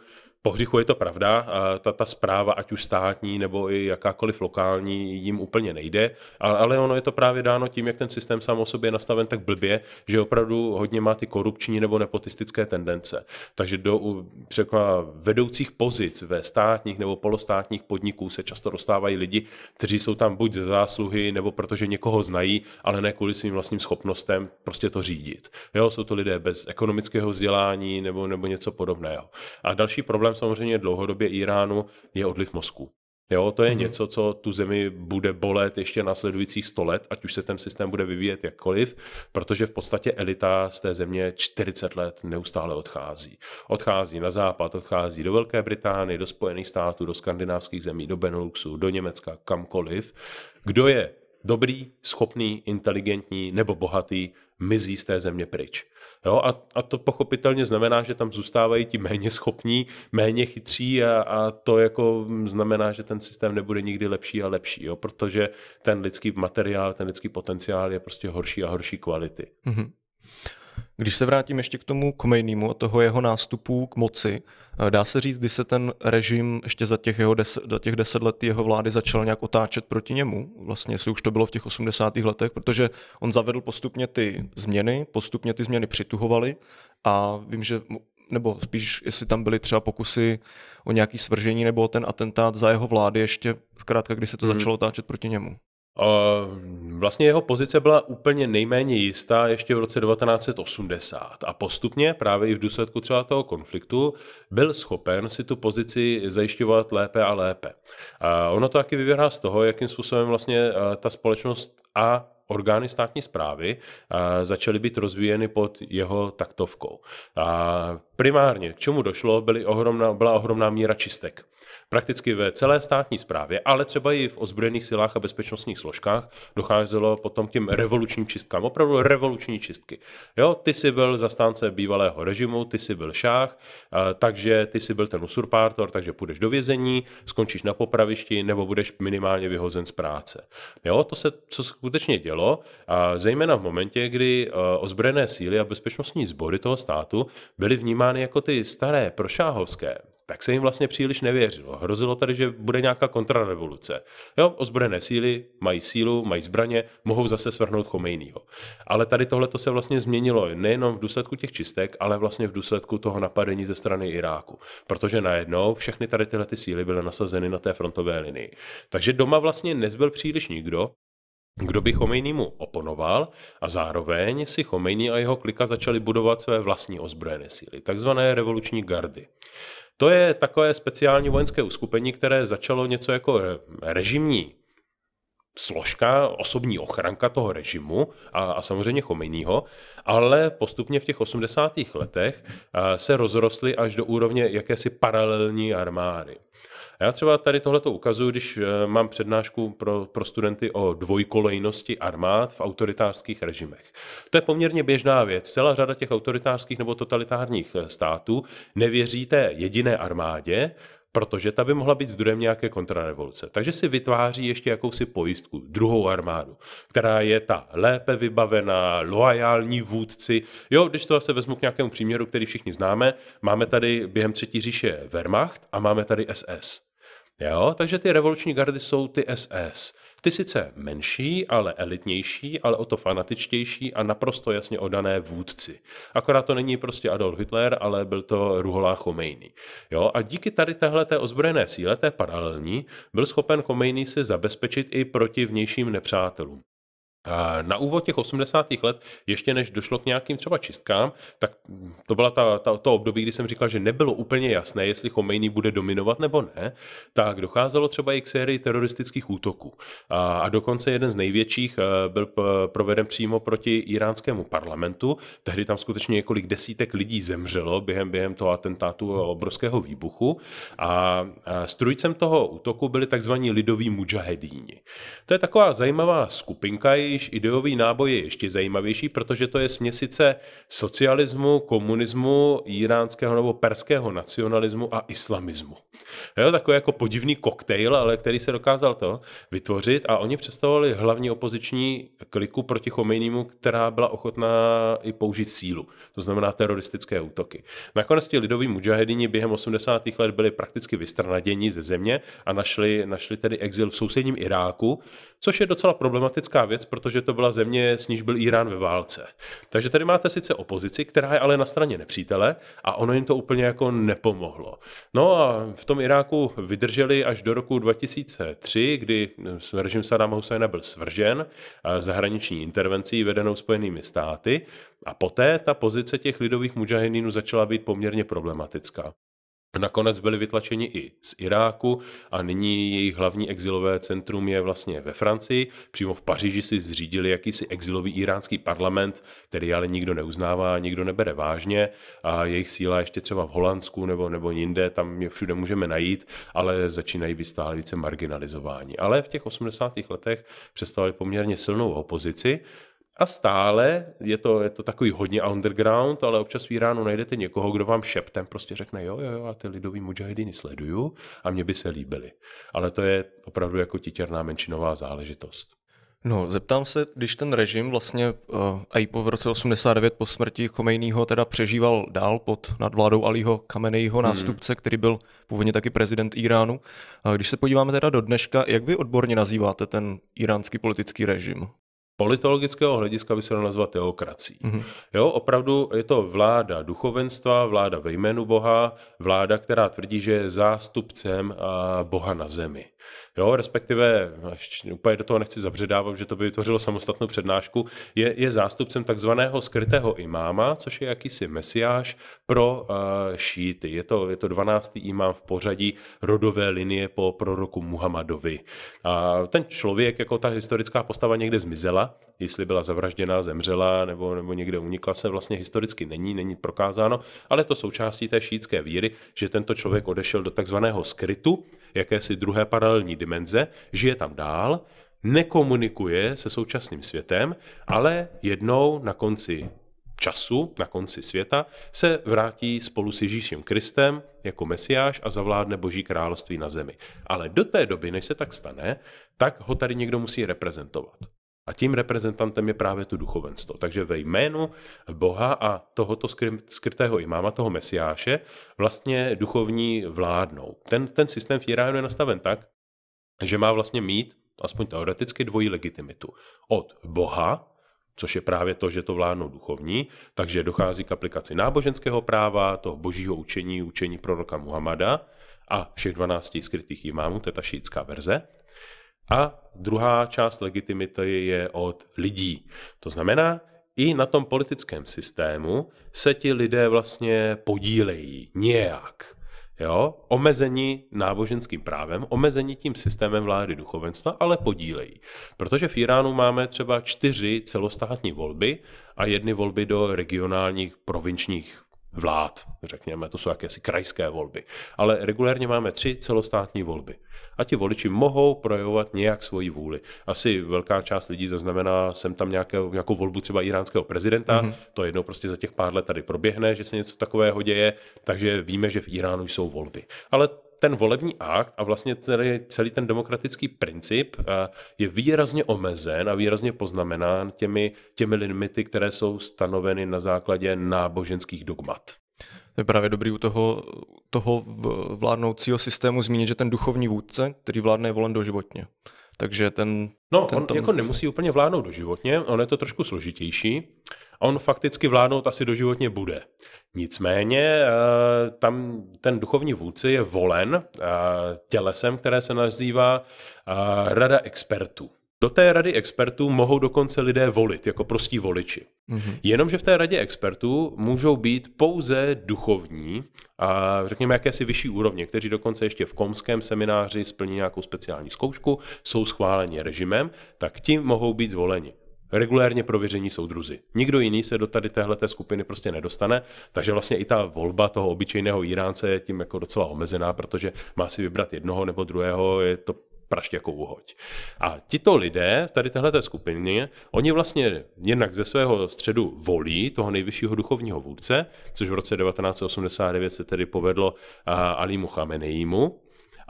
[SPEAKER 1] hřichu je to pravda, ta, ta zpráva, ať už státní nebo i jakákoliv lokální, jim úplně nejde, ale, ale ono je to právě dáno tím, jak ten systém sám o sobě je nastaven tak blbě, že opravdu hodně má ty korupční nebo nepotistické tendence. Takže do řekla, vedoucích pozic ve státních nebo polostátních podniků se často dostávají lidi, kteří jsou tam buď ze zásluhy nebo protože někoho znají, ale ne kvůli svým vlastním schopnostem prostě to řídit. Jo, jsou to lidé bez ekonomického vzdělání nebo, nebo něco podobného. A další problém problémem samozřejmě dlouhodobě Iránu je odliv mozku. Jo, to je hmm. něco, co tu zemi bude bolet ještě následujících 100 let, ať už se ten systém bude vyvíjet jakkoliv, protože v podstatě elita z té země 40 let neustále odchází. Odchází na západ, odchází do Velké Británie, do Spojených států, do skandinávských zemí, do Beneluxu, do Německa, kamkoliv. Kdo je dobrý, schopný, inteligentní nebo bohatý mizí z té země pryč. Jo, a, a to pochopitelně znamená, že tam zůstávají ti méně schopní, méně chytří a, a to jako znamená, že ten systém nebude nikdy lepší a lepší, jo, protože ten lidský materiál, ten lidský
[SPEAKER 2] potenciál je prostě horší a horší kvality. Mm-hmm. Když se vrátím ještě k tomu Komejnýmu a toho jeho nástupu k moci, eh, dá se říct, kdy se ten režim ještě za těch, jeho deset, za těch deset let jeho vlády začal nějak otáčet proti němu, vlastně jestli už to bylo v těch 80. letech, protože on zavedl postupně ty změny, postupně ty změny přituhovaly a vím, že nebo spíš, jestli tam byly třeba pokusy o nějaký svržení nebo ten atentát za jeho vlády ještě, zkrátka, kdy se to hmm. začalo otáčet proti němu.
[SPEAKER 1] Vlastně jeho pozice byla úplně nejméně jistá ještě v roce 1980 a postupně právě i v důsledku třeba toho konfliktu byl schopen si tu pozici zajišťovat lépe a lépe. A ono to taky vyvěrá z toho, jakým způsobem vlastně eh, ta společnost a orgány státní zprávy eh, začaly být rozvíjeny pod jeho taktovkou. A primárně, k čemu došlo, byly ohromná, byla ohromná míra čistek. Prakticky ve celé státní správě, ale třeba i v ozbrojených silách a bezpečnostních složkách docházelo potom k těm revolučním čistkám, opravdu revoluční čistky. Jo, ty jsi byl zastánce bývalého režimu, ty jsi byl šách, takže ty jsi byl ten usurpátor, takže půjdeš do vězení, skončíš na popravišti nebo budeš minimálně vyhozen z práce. Jo, to se co skutečně dělo, a zejména v momentě, kdy e, ozbrojené síly a bezpečnostní sbory toho státu byly vnímány jako ty staré prošáhovské, tak se jim vlastně příliš nevěřilo. Hrozilo tady, že bude nějaká kontrarevoluce. Jo, ozbrojené síly mají sílu, mají zbraně, mohou zase svrhnout Chomejnýho. Ale tady tohle se vlastně změnilo nejenom v důsledku těch čistek, ale vlastně v důsledku toho napadení ze strany Iráku. Protože najednou všechny tady tyhle ty síly byly nasazeny na té frontové linii. Takže doma vlastně nezbyl příliš nikdo, kdo by Chomejnímu oponoval a zároveň si Chomejný a jeho klika začali budovat své vlastní ozbrojené síly, takzvané revoluční gardy. To je takové speciální vojenské uskupení, které začalo něco jako režimní složka, osobní ochranka toho režimu a, a samozřejmě Chomejního, ale postupně v těch 80. letech se rozrostly až do úrovně jakési paralelní armády. já třeba tady tohle to ukazuju, když e, mám přednášku pro, pro studenty o dvojkolejnosti armád v autoritářských režimech. To je poměrně běžná věc. Celá řada těch autoritářských nebo totalitárních e, států nevěří té jediné armádě, protože ta by mohla být zdrojem nějaké kontrarevoluce. Takže si vytváří ještě jakousi pojistku, druhou armádu, která je ta lépe vybavená, loajální vůdci. Jo, když to se vezmu k nějakému příměru, který všichni známe, máme tady během třetí říše Wehrmacht a máme tady SS. Jo, takže ty revoluční gardy jsou ty SS. Ty sice menší, ale elitnější, ale o to fanatičtější a naprosto jasně odané vůdci. Akorát to není prostě Adolf Hitler, ale byl to Ruholá Chomeini. Jo? A díky tady téhle té ozbrojené síle, té paralelní, byl schopen Chomeini si zabezpečit i proti vnějším nepřátelům. Na úvod těch 80. let, ještě než došlo k nějakým třeba čistkám, tak to byla ta, ta, to období, kdy jsem říkal, že nebylo úplně jasné, jestli Chomejny bude dominovat nebo ne, tak docházelo třeba i k sérii teroristických útoků. A, a dokonce jeden z největších eh, byl proveden přímo proti iránskému parlamentu. Tehdy tam skutečně několik desítek lidí zemřelo během, během toho atentátu a obrovského výbuchu. A, a strujcem toho útoku byli takzvaní lidoví mujahedíni. To je taková zajímavá skupinka, již ideový náboj je ještě zajímavější, protože to je směsice socialismu, komunismu, iránského nebo perského nacionalismu a islamismu. Jo, takový jako podivný koktejl, ale který se dokázal to vytvořit a oni představovali hlavní opoziční kliku proti Chomejnímu, která byla ochotná i použít sílu, to znamená teroristické útoky. Nakonec ti lidoví mujahedini během 80. let byli prakticky vystranaděni ze země a našli, našli tedy exil v sousedním Iráku, což je docela problematická věc, protože protože to byla země, s níž byl Irán ve válce. Takže tady máte sice opozici, která je ale na straně nepřítele a ono jim to úplně jako nepomohlo. No a v tom Iráku vydrželi až do roku 2003, kdy eh, režim Saddam Husseina byl svržen eh, zahraniční intervencí vedenou Spojenými státy a poté ta pozice těch lidových mujahedinů začala být poměrně problematická. Nakonec byli vytlačeni i z Iráku a nyní jejich hlavní exilové centrum je vlastně ve Francii. Přímo v Paříži si zřídili jakýsi exilový iránský parlament, který ale nikdo neuznává, nikdo nebere vážně a jejich síla ještě třeba v Holandsku nebo, nebo jinde, tam je všude můžeme najít, ale začínají být stále více marginalizováni. Ale v těch 80. letech přestali poměrně silnou opozici a stále je to, je to takový hodně underground, ale občas v Iránu najdete někoho, kdo vám šeptem prostě řekne, jo, jo, jo, a ty lidový mujahidiny sleduju a mě by se líbily.
[SPEAKER 2] Ale to je opravdu jako titěrná menšinová záležitost. No, zeptám se, když ten režim vlastně uh, i po v roce 89 po smrti Chomejního teda přežíval dál pod nadvládou Aliho Kamenejho hmm. nástupce, hmm. který byl původně taky prezident Iránu. A když se podíváme teda do dneška, jak vy odborně nazýváte ten iránský politický režim?
[SPEAKER 1] politologického hlediska by se dalo nazvat teokrací. Mm-hmm. Jo, opravdu je to vláda duchovenstva, vláda ve jménu Boha, vláda, která tvrdí, že je zástupcem Boha na zemi. Jo, respektive, ještě úplně do toho nechci zabředávat, že to by vytvořilo samostatnou přednášku, je, je zástupcem takzvaného skrytého imáma, což je jakýsi mesiáš pro uh, eh, šíty. Je to, je to 12. imám v pořadí rodové linie po proroku Muhammadovi. A ten člověk, jako ta historická postava někde zmizela, jestli byla zavražděna, zemřela nebo, nebo někde unikla se, vlastně historicky není, není prokázáno, ale to součástí té šítské víry, že tento člověk odešel do takzvaného skrytu, jakési druhé paralel paralelní dimenze, žije tam dál, nekomunikuje se současným světem, ale jednou na konci času, na konci světa, se vrátí spolu s Ježíšem Kristem jako mesiáš a zavládne boží království na zemi. Ale do té doby, než se tak stane, tak ho tady někdo musí reprezentovat. A tím reprezentantem je právě tu duchovenstvo. Takže ve jménu Boha a tohoto skrytého imáma, toho mesiáše, vlastně duchovní vládnou. Ten, ten systém v Iránu je nastaven tak, že má vlastně mít, aspoň teoreticky, dvojí legitimitu. Od Boha, což je právě to, že to vládnou duchovní, takže dochází k aplikaci náboženského práva, toho božího učení, učení proroka Muhammada a všech 12 skrytých imámů, to je ta šítská verze. A druhá část legitimity je od lidí. To znamená, i na tom politickém systému se ti lidé vlastně podílejí nějak. Jo? Omezení náboženským právem, omezení tím systémem vlády duchovenstva, ale podílejí. Protože v Iránu máme třeba čtyři celostátní volby a jedny volby do regionálních provinčních vlád, řekněme, to jsou jakési krajské volby. Ale regulérně máme tři celostátní volby. A ti voliči mohou projevovat nějak svoji vůli. Asi velká část lidí zaznamená jsem tam nějaké, nějakou volbu třeba iránského prezidenta, mm-hmm. to jednou prostě za těch pár let tady proběhne, že se něco takového děje, takže víme, že v Iránu jsou volby. Ale ten volební akt a vlastně celý, celý ten demokratický princip eh, je výrazně omezen a výrazně poznamenán
[SPEAKER 2] těmi, těmi limity, které jsou stanoveny na základě náboženských dogmat. To je právě dobrý u toho, toho vládnoucího systému zmínit, že ten duchovní vůdce, který vládne, je volen doživotně. Takže ten... No, ten, on tam... jako
[SPEAKER 1] nemusí úplně vládnout doživotně, on je to trošku složitější on fakticky vládnout asi doživotně bude. Nicméně eh, tam ten duchovní vůdce je volen eh, tělesem, které se nazývá eh, Rada expertů. Do té rady expertů mohou dokonce lidé volit, jako prostí voliči. Mm-hmm. Jenomže v té radě expertů můžou být pouze duchovní, a řekněme jakési vyšší úrovně, kteří dokonce ještě v komském semináři splní nějakou speciální zkoušku, jsou schváleni režimem, tak ti mohou být zvoleni regulérně prověření soudruzy. Nikdo jiný se do tady téhle skupiny prostě nedostane, takže vlastně i ta volba toho obyčejného Iránce je tím jako docela omezená, protože má si vybrat jednoho nebo druhého, je to praště jako uhoď. A tito lidé tady téhle skupiny, oni vlastně jednak ze svého středu volí toho nejvyššího duchovního vůdce, což v roce 1989 se tedy povedlo eh, Ali Chamenejímu,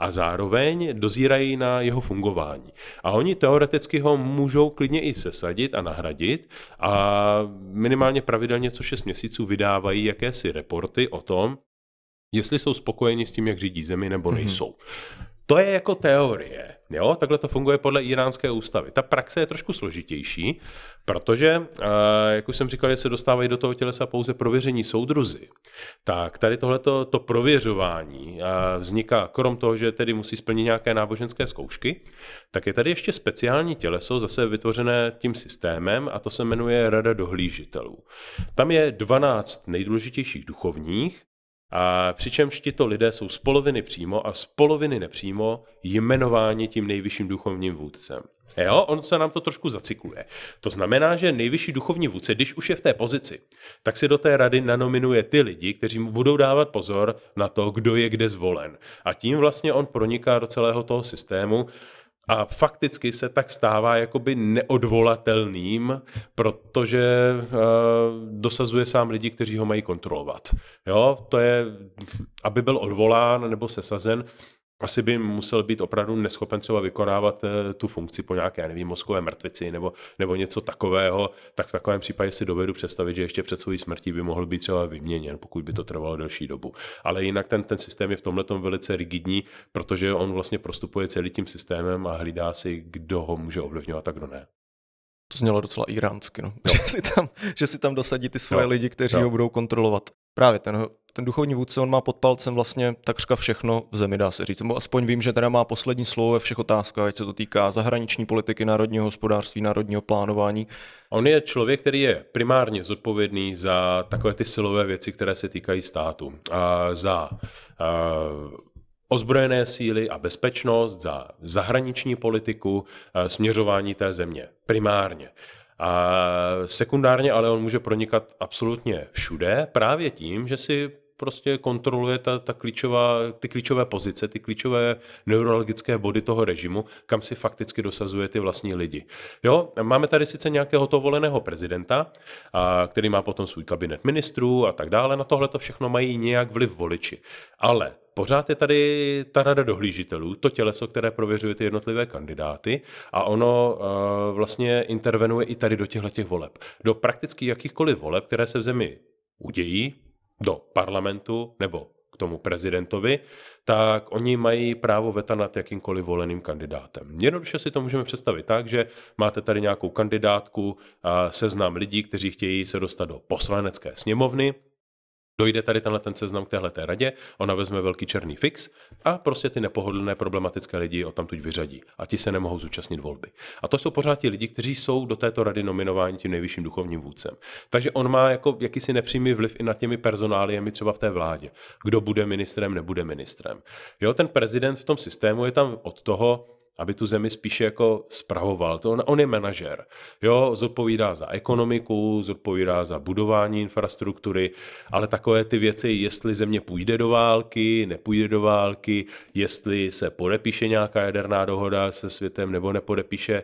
[SPEAKER 1] a zároveň dozírají na jeho fungování. A oni teoreticky ho můžou klidně i sesadit a nahradit a minimálně pravidelně co 6 měsíců vydávají jakési reporty o tom, jestli jsou spokojeni s tím, jak řídí zemi, nebo mhm. nejsou. Mm-hmm. To je jako teorie. Jo, takhle to funguje podle iránské ústavy. Ta praxe je trošku složitější, protože, eh, jak už jsem říkal, že se dostávají do toho tělesa pouze prověření soudruzy. tak tady tohleto to prověřování eh, vzniká, krom toho, že tedy musí splnit nějaké náboženské zkoušky, tak je tady ještě speciální těleso, zase vytvořené tím systémem, a to se jmenuje Rada dohlížitelů. Tam je 12 nejdůležitějších duchovních, a přičemž tito lidé jsou z poloviny přímo a z poloviny nepřímo jmenováni tím nejvyšším duchovním vůdcem. Jo, on se nám to trošku zacikluje. To znamená, že nejvyšší duchovní vůdce, když už je v té pozici, tak si do té rady nanominuje ty lidi, kteří mu budou dávat pozor na to, kdo je kde zvolen. A tím vlastně on proniká do celého toho systému a fakticky se tak stává jakoby neodvolatelným, protože uh, dosazuje sám lidi, kteří ho mají kontrolovat. Jo, to je, aby byl odvolán nebo sesazen, asi by musel být opravdu neschopen třeba vykonávat eh, tu funkci po nějaké, já nevím, mozkové mrtvici nebo, nebo něco takového, tak v takovém případě si dovedu představit, že ještě před svou smrtí by mohl být třeba vyměněn, pokud by to trvalo delší dobu. Ale jinak ten, ten systém je v tomhle velice rigidní, protože on vlastně prostupuje celý tím systémem a hlídá si, kdo ho může ovlivňovat a kdo ne.
[SPEAKER 2] To znělo docela iránsky, no. no. že, si tam, že si tam dosadí ty svoje no. lidi, kteří no. ho budou kontrolovat. Právě ten ten duchovní vůdce, on má pod palcem vlastně takřka všechno v zemi, dá se říct. Nebo aspoň vím, že teda má poslední slovo ve všech otázkách, ať se to týká zahraniční politiky, národního hospodářství, národního plánování. On je člověk, který je primárně zodpovědný za takové ty silové věci, které se týkají
[SPEAKER 1] státu. A za a ozbrojené síly a bezpečnost, za zahraniční politiku, směřování té země primárně. A sekundárně ale on může pronikat absolutně všude, právě tím, že si prostě kontroluje ta, ta klíčová, ty klíčové pozice, ty klíčové neurologické body toho režimu, kam si fakticky dosazuje ty vlastní lidi. Jo, máme tady sice nějakého toho voleného prezidenta, a, který má potom svůj kabinet ministrů a tak dále, na tohle to všechno mají nějak vliv voliči. Ale pořád je tady ta rada dohlížitelů, to těleso, které prověřuje ty jednotlivé kandidáty a ono a, vlastně intervenuje i tady do těchto voleb. Do prakticky jakýchkoliv voleb, které se v zemi udějí, do parlamentu nebo k tomu prezidentovi, tak oni mají právo veta nad jakýmkoliv voleným kandidátem. Jednoduše si to můžeme představit tak, že máte tady nějakou kandidátku, seznam lidí, kteří chtějí se dostat do poslanecké sněmovny, Dojde tady tenhle ten seznam k téhle té radě, ona vezme velký černý fix a prostě ty nepohodlné problematické lidi o tamtud vyřadí a ti se nemohou zúčastnit volby. A to jsou pořád ti lidi, kteří jsou do této rady nominováni tím nejvyšším duchovním vůdcem. Takže on má jako jakýsi nepřímý vliv i nad těmi personáliemi třeba v té vládě. Kdo bude ministrem, nebude ministrem. Jo, ten prezident v tom systému je tam od toho, aby tu zemi spíše jako spravoval. To on, on je manažer. Jo, zodpovídá za ekonomiku, zodpovídá za budování infrastruktury, ale takové ty věci, jestli země půjde do války, nepůjde do války, jestli se podepíše nějaká jaderná dohoda se světem nebo nepodepíše.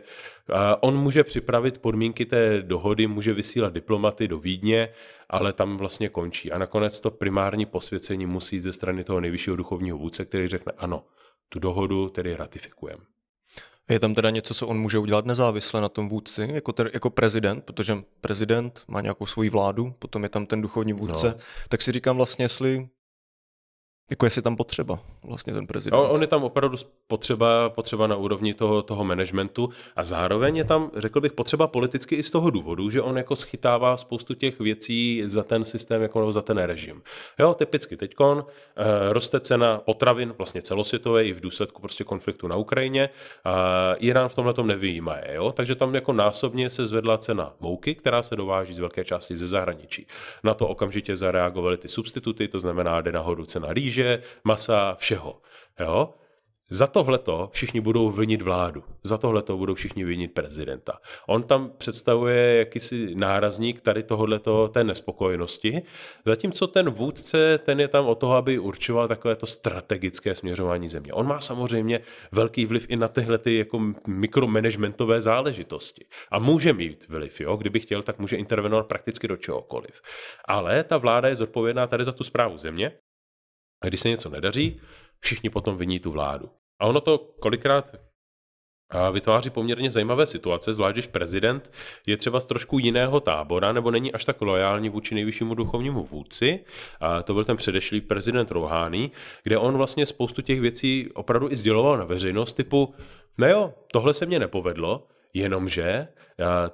[SPEAKER 1] On může připravit podmínky té dohody, může vysílat diplomaty do Vídně, ale tam vlastně končí. A nakonec to primární posvěcení musí ze strany toho nejvyššího duchovního vůdce, který řekne ano, tu dohodu tedy ratifikujeme.
[SPEAKER 2] Je tam teda něco, co on může udělat nezávisle na tom vůdci, jako, ter, jako prezident, protože prezident má nějakou svoji vládu, potom je tam ten duchovní vůdce, no. tak si říkám vlastně, jestli jako jestli tam potřeba vlastně ten prezident. No, on
[SPEAKER 1] je tam opravdu potřeba, potřeba na úrovni toho, toho managementu a zároveň je tam, řekl bych, potřeba politicky i z toho důvodu, že on jako schytává spoustu těch věcí za ten systém, jako nebo za ten režim. Jo, typicky teďkon e, roste cena potravin vlastně celosvětové i v důsledku prostě konfliktu na Ukrajině. E, Irán v tomhle tom nevýjímá, jo, takže tam jako násobně se zvedla cena mouky, která se dováží z velké části ze zahraničí. Na to okamžitě zareagovaly ty substituty, to znamená jde nahoru cena rýže, rýže, masa, všeho. Jo? Za tohleto všichni budou vinit vládu. Za tohleto budou všichni vinit prezidenta. On tam představuje jakýsi nárazník tady tohleto, té nespokojenosti, zatímco ten vůdce, ten je tam o toho, aby určoval takovéto strategické směřování země. On má samozřejmě velký vliv i na tyhle ty jako mikromanagementové záležitosti. A může mít vliv, jo? kdyby chtěl, tak může intervenovat prakticky do čehokoliv. Ale ta vláda je zodpovědná tady za tu zprávu země a když se něco nedaří, všichni potom viní tu vládu. A ono to kolikrát vytváří poměrně zajímavé situace, zvlášť když prezident je třeba z trošku jiného tábora nebo není až tak loajální vůči nejvyššímu duchovnímu vůdci. A to byl ten předešlý prezident Rouhány, kde on vlastně spoustu těch věcí opravdu i sděloval na veřejnost, typu, no jo, tohle se mně nepovedlo, jenomže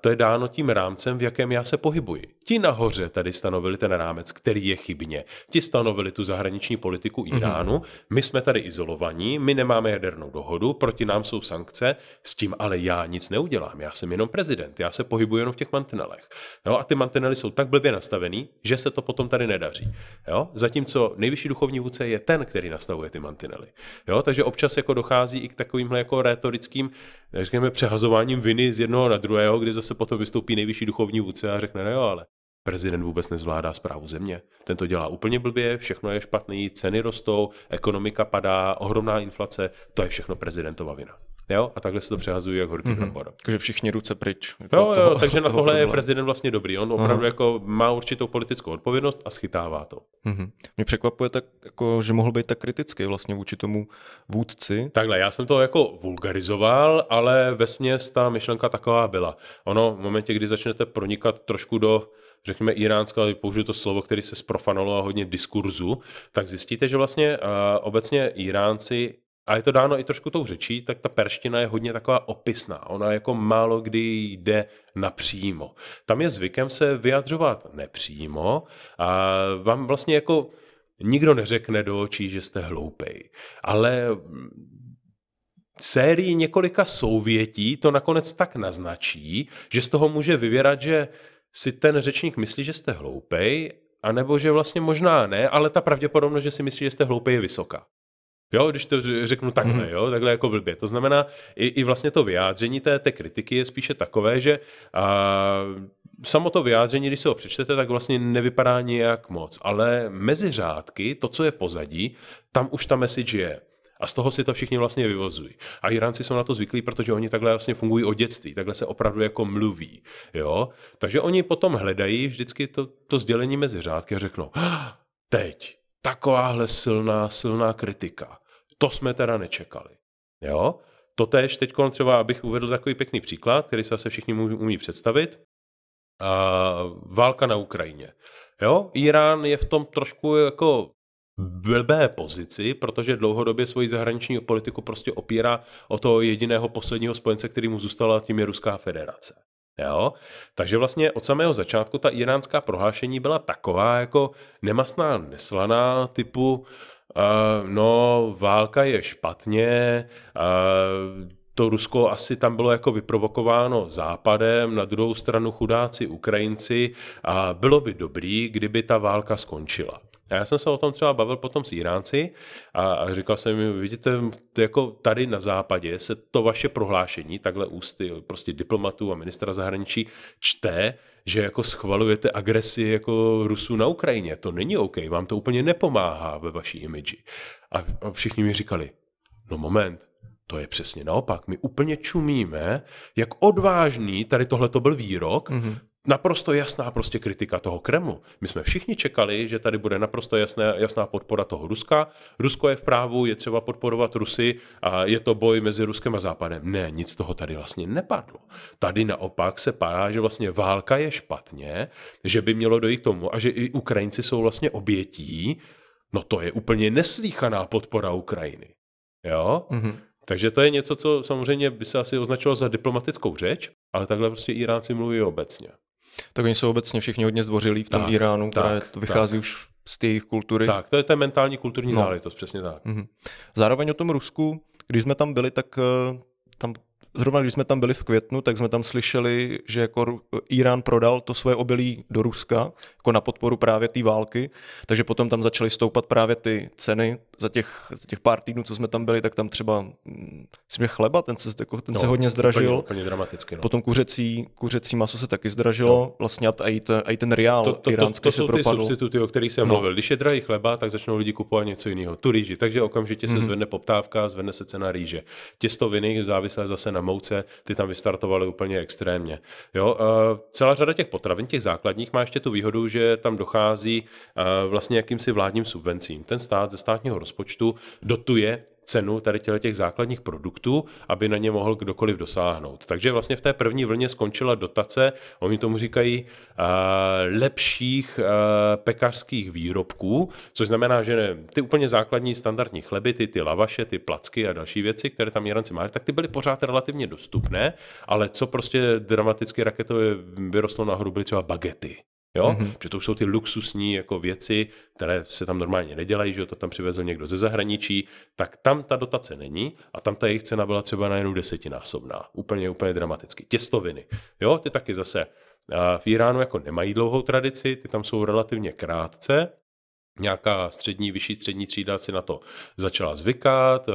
[SPEAKER 1] to je dáno tím rámcem, v jakém já se pohybuji. Ti nahoře tady stanovili ten rámec, který je chybně. Ti stanovili tu zahraniční politiku mhm. Iránu, mm-hmm. my jsme tady izolovaní, my nemáme jadernou dohodu, proti nám jsou sankce, s tím ale já nic neudělám, já jsem jenom prezident, já se pohybuji jenom v těch mantinelech. Jo, a ty mantinely jsou tak blbě nastavený, že se to potom tady nedaří. Jo? Zatímco nejvyšší duchovní vůdce je ten, který nastavuje ty mantinely. Jo? Takže občas jako dochází i k takovýmhle jako retorickým, řekněme, přehazováním viny z jednoho na druhého, jo, kdy zase potom vystoupí nejvyšší duchovní vůdce a řekne, no jo, ale prezident vůbec nezvládá zprávu země. Ten to dělá úplně blbě, všechno je špatný, ceny rostou, ekonomika padá, ohromná inflace, to je všechno prezidentova vina. Jo? A takhle se to přehazují jak horký mm-hmm. Takže všichni ruce pryč. Jako jo, toho, jo, takže na tohle problém. je prezident vlastně dobrý. On opravdu Aha. jako má určitou politickou odpovědnost a schytává to.
[SPEAKER 2] Mm-hmm. Mě překvapuje tak, jako, že mohl být tak kritický vlastně vůči tomu vůdci.
[SPEAKER 1] Takhle, já jsem to jako vulgarizoval, ale ve směs ta myšlenka taková byla. Ono, v momentě, kdy začnete pronikat trošku do řekněme, Iránsko, ale použiju to slovo, které se sprofanovalo a hodně diskurzu, tak zjistíte, že vlastně uh, obecně Iránci a je to dáno i trošku tou řečí, tak ta perština je hodně taková opisná. Ona jako málo kdy jde napřímo. Tam je zvykem se vyjadřovat nepřímo a vám vlastně jako nikdo neřekne do očí, že jste hloupej. Ale sérii několika souvětí to nakonec tak naznačí, že z toho může vyvěrat, že si ten řečník myslí, že jste hloupej, anebo že vlastně možná ne, ale ta pravděpodobnost, že si myslí, že jste hloupej, je vysoká. Jo, když to řeknu takhle, ne, mhm. jo, takhle jako blbě. To znamená, i, i vlastně to vyjádření té, té kritiky je spíše takové, že a, samo to vyjádření, když se ho přečtete, tak vlastně nevypadá nijak moc. Ale mezi řádky, to, co je pozadí, tam už ta message je. A z toho si to všichni vlastně vyvozují. A Iránci jsou na to zvyklí, protože oni takhle vlastně fungují od dětství, takhle se opravdu jako mluví. Jo? Takže oni potom hledají vždycky to, to sdělení mezi řádky a řeknou, ah, teď, takováhle silná, silná kritika. To jsme teda nečekali. Jo? Totež teď třeba, abych uvedl takový pěkný příklad, který se asi všichni umí představit. A válka na Ukrajině. Jo? Irán je v tom trošku jako blbé pozici, protože dlouhodobě svoji zahraniční politiku prostě opírá o toho jediného posledního spojence, který mu zůstala, tím je Ruská federace. Jo? Takže vlastně od samého začátku ta iránská prohlášení byla taková jako nemastná, neslaná, typu Uh, no, válka je špatně, uh, to Rusko asi tam bylo jako vyprovokováno západem, na druhou stranu chudáci Ukrajinci a bylo by dobrý, kdyby ta válka skončila. A já jsem se o tom třeba bavil potom s Iránci a, a říkal jsem jim, vidíte, jako tady na západě se to vaše prohlášení, takhle ústy prostě diplomatů a ministra zahraničí čte, že jako schvalujete agresi jako Rusů na Ukrajině. To není OK, vám to úplně nepomáhá ve vaší imidži. A, a všichni mi říkali, no moment, to je přesně naopak. My úplně čumíme, jak odvážný tady tohle to byl výrok, mm-hmm naprosto jasná prostě kritika toho Kremlu. My jsme všichni čekali, že tady bude naprosto jasné, jasná podpora toho Ruska. Rusko je v právu, je třeba podporovat Rusy a je to boj mezi Ruskem a Západem. Ne, nic toho tady vlastně nepadlo. Tady naopak se padá, že vlastně válka je špatně, že by mělo dojít k tomu a že i Ukrajinci jsou vlastně obětí. No to je úplně neslíchaná podpora Ukrajiny. Jo? Mm-hmm. Takže to je něco, co samozřejmě by se asi označilo za diplomatickou řeč, ale takhle prostě Iránci mluví obecně.
[SPEAKER 2] Tak oni jsou obecně všichni hodně zdvořilí v tom tak, Iránu, tak, které to vychází tak. už z té jejich kultury. Tak,
[SPEAKER 1] to je ten mentální kulturní no. záležitost, přesně tak. Mm-hmm.
[SPEAKER 2] Zároveň o tom Rusku, když jsme tam byli, tak eh, tam zrovna když jsme tam byli v květnu, tak jsme tam slyšeli, že jako Irán prodal to svoje obilí do Ruska, jako na podporu právě té války, takže potom tam začaly stoupat právě ty ceny. Za těch, za těch pár týdnů, co jsme tam byli, tak tam třeba jsme mm, chleba, ten se, jako, ten no, se hodně zdražil. Úplně, úplně dramaticky, no. Potom kuřecí, kuřecí maso se taky zdražilo, no. vlastně a i, ten, a i ten reál to, to, iránský to, to, to jsou se ty substituty, o kterých jsem no. mluvil.
[SPEAKER 1] Když je drahý chleba, tak začnou lidi kupovat něco jiného. Tu rýži, takže okamžitě mm-hmm. se mhm. zvedne poptávka, zvedne se cena rýže. Těstoviny závislé zase na Olomouce, ty tam vystartovaly úplně extrémně. Jo, eh, celá řada těch potravin, těch základních, má ještě tu výhodu, že tam dochází eh, vlastně jakýmsi vládním subvencím. Ten stát ze státního rozpočtu dotuje cenu tady těch základních produktů, aby na ně mohl kdokoliv dosáhnout. Takže vlastně v té první vlně skončila dotace, oni tomu říkají eh, lepších eh, pekařských výrobků, což znamená, že ty úplně základní standardní chleby, ty, ty lavaše, ty placky a další věci, které tam Jiranci má, tak ty byly pořád relativně dostupné, ale co prostě dramaticky raketově vyrostlo nahoru, byly třeba bagety jo? Mm-hmm. Protože to už jsou ty luxusní jako věci, které se tam normálně nedělají, že to tam přivezl někdo ze zahraničí, tak tam ta dotace není a tam ta jejich cena byla třeba jednu desetinásobná. Úplně, úplně dramaticky. Těstoviny, jo, ty taky zase v Iránu jako nemají dlouhou tradici, ty tam jsou relativně krátce, nějaká střední, vyšší střední třída si na to začala zvykat, eh,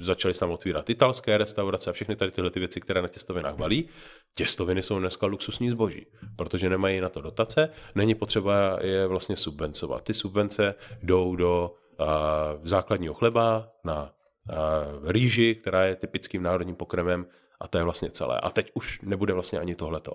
[SPEAKER 1] začaly se tam otvírat italské restaurace a všechny tady tyhle ty věci, které na těstovinách valí. Těstoviny jsou dneska luxusní zboží, protože nemají na to dotace, není potřeba je vlastně subvencovat. Ty subvence jdou do a, eh, základního chleba na a, eh, rýži, která je typickým národním pokrmem a to je vlastně celé. A teď už nebude vlastně ani tohleto.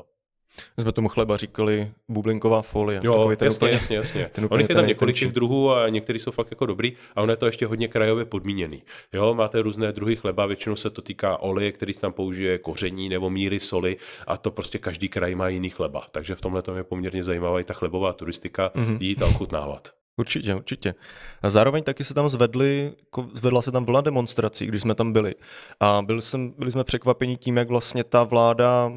[SPEAKER 2] My jsme tomu chleba říkali bublinková folie. Jo, ten jasně, úplně, jasně, jasně. Ten úplně je tam několik těch
[SPEAKER 1] druhů a některý jsou fakt jako dobrý a ono je to ještě hodně krajově podmíněný. Jo, máte různé druhy chleba, většinou se to týká oleje, který se tam použije koření nebo míry soli a to prostě každý kraj má jiný chleba.
[SPEAKER 2] Takže v tomhle tom je poměrně zajímavá i ta chlebová turistika mm-hmm. jít a ochutnávat. Určitě, určitě. A zároveň taky se tam jako zvedla se tam vlna demonstrací, když jsme tam byli. A byli jsem, byli jsme překvapeni tím, jak vlastně ta vláda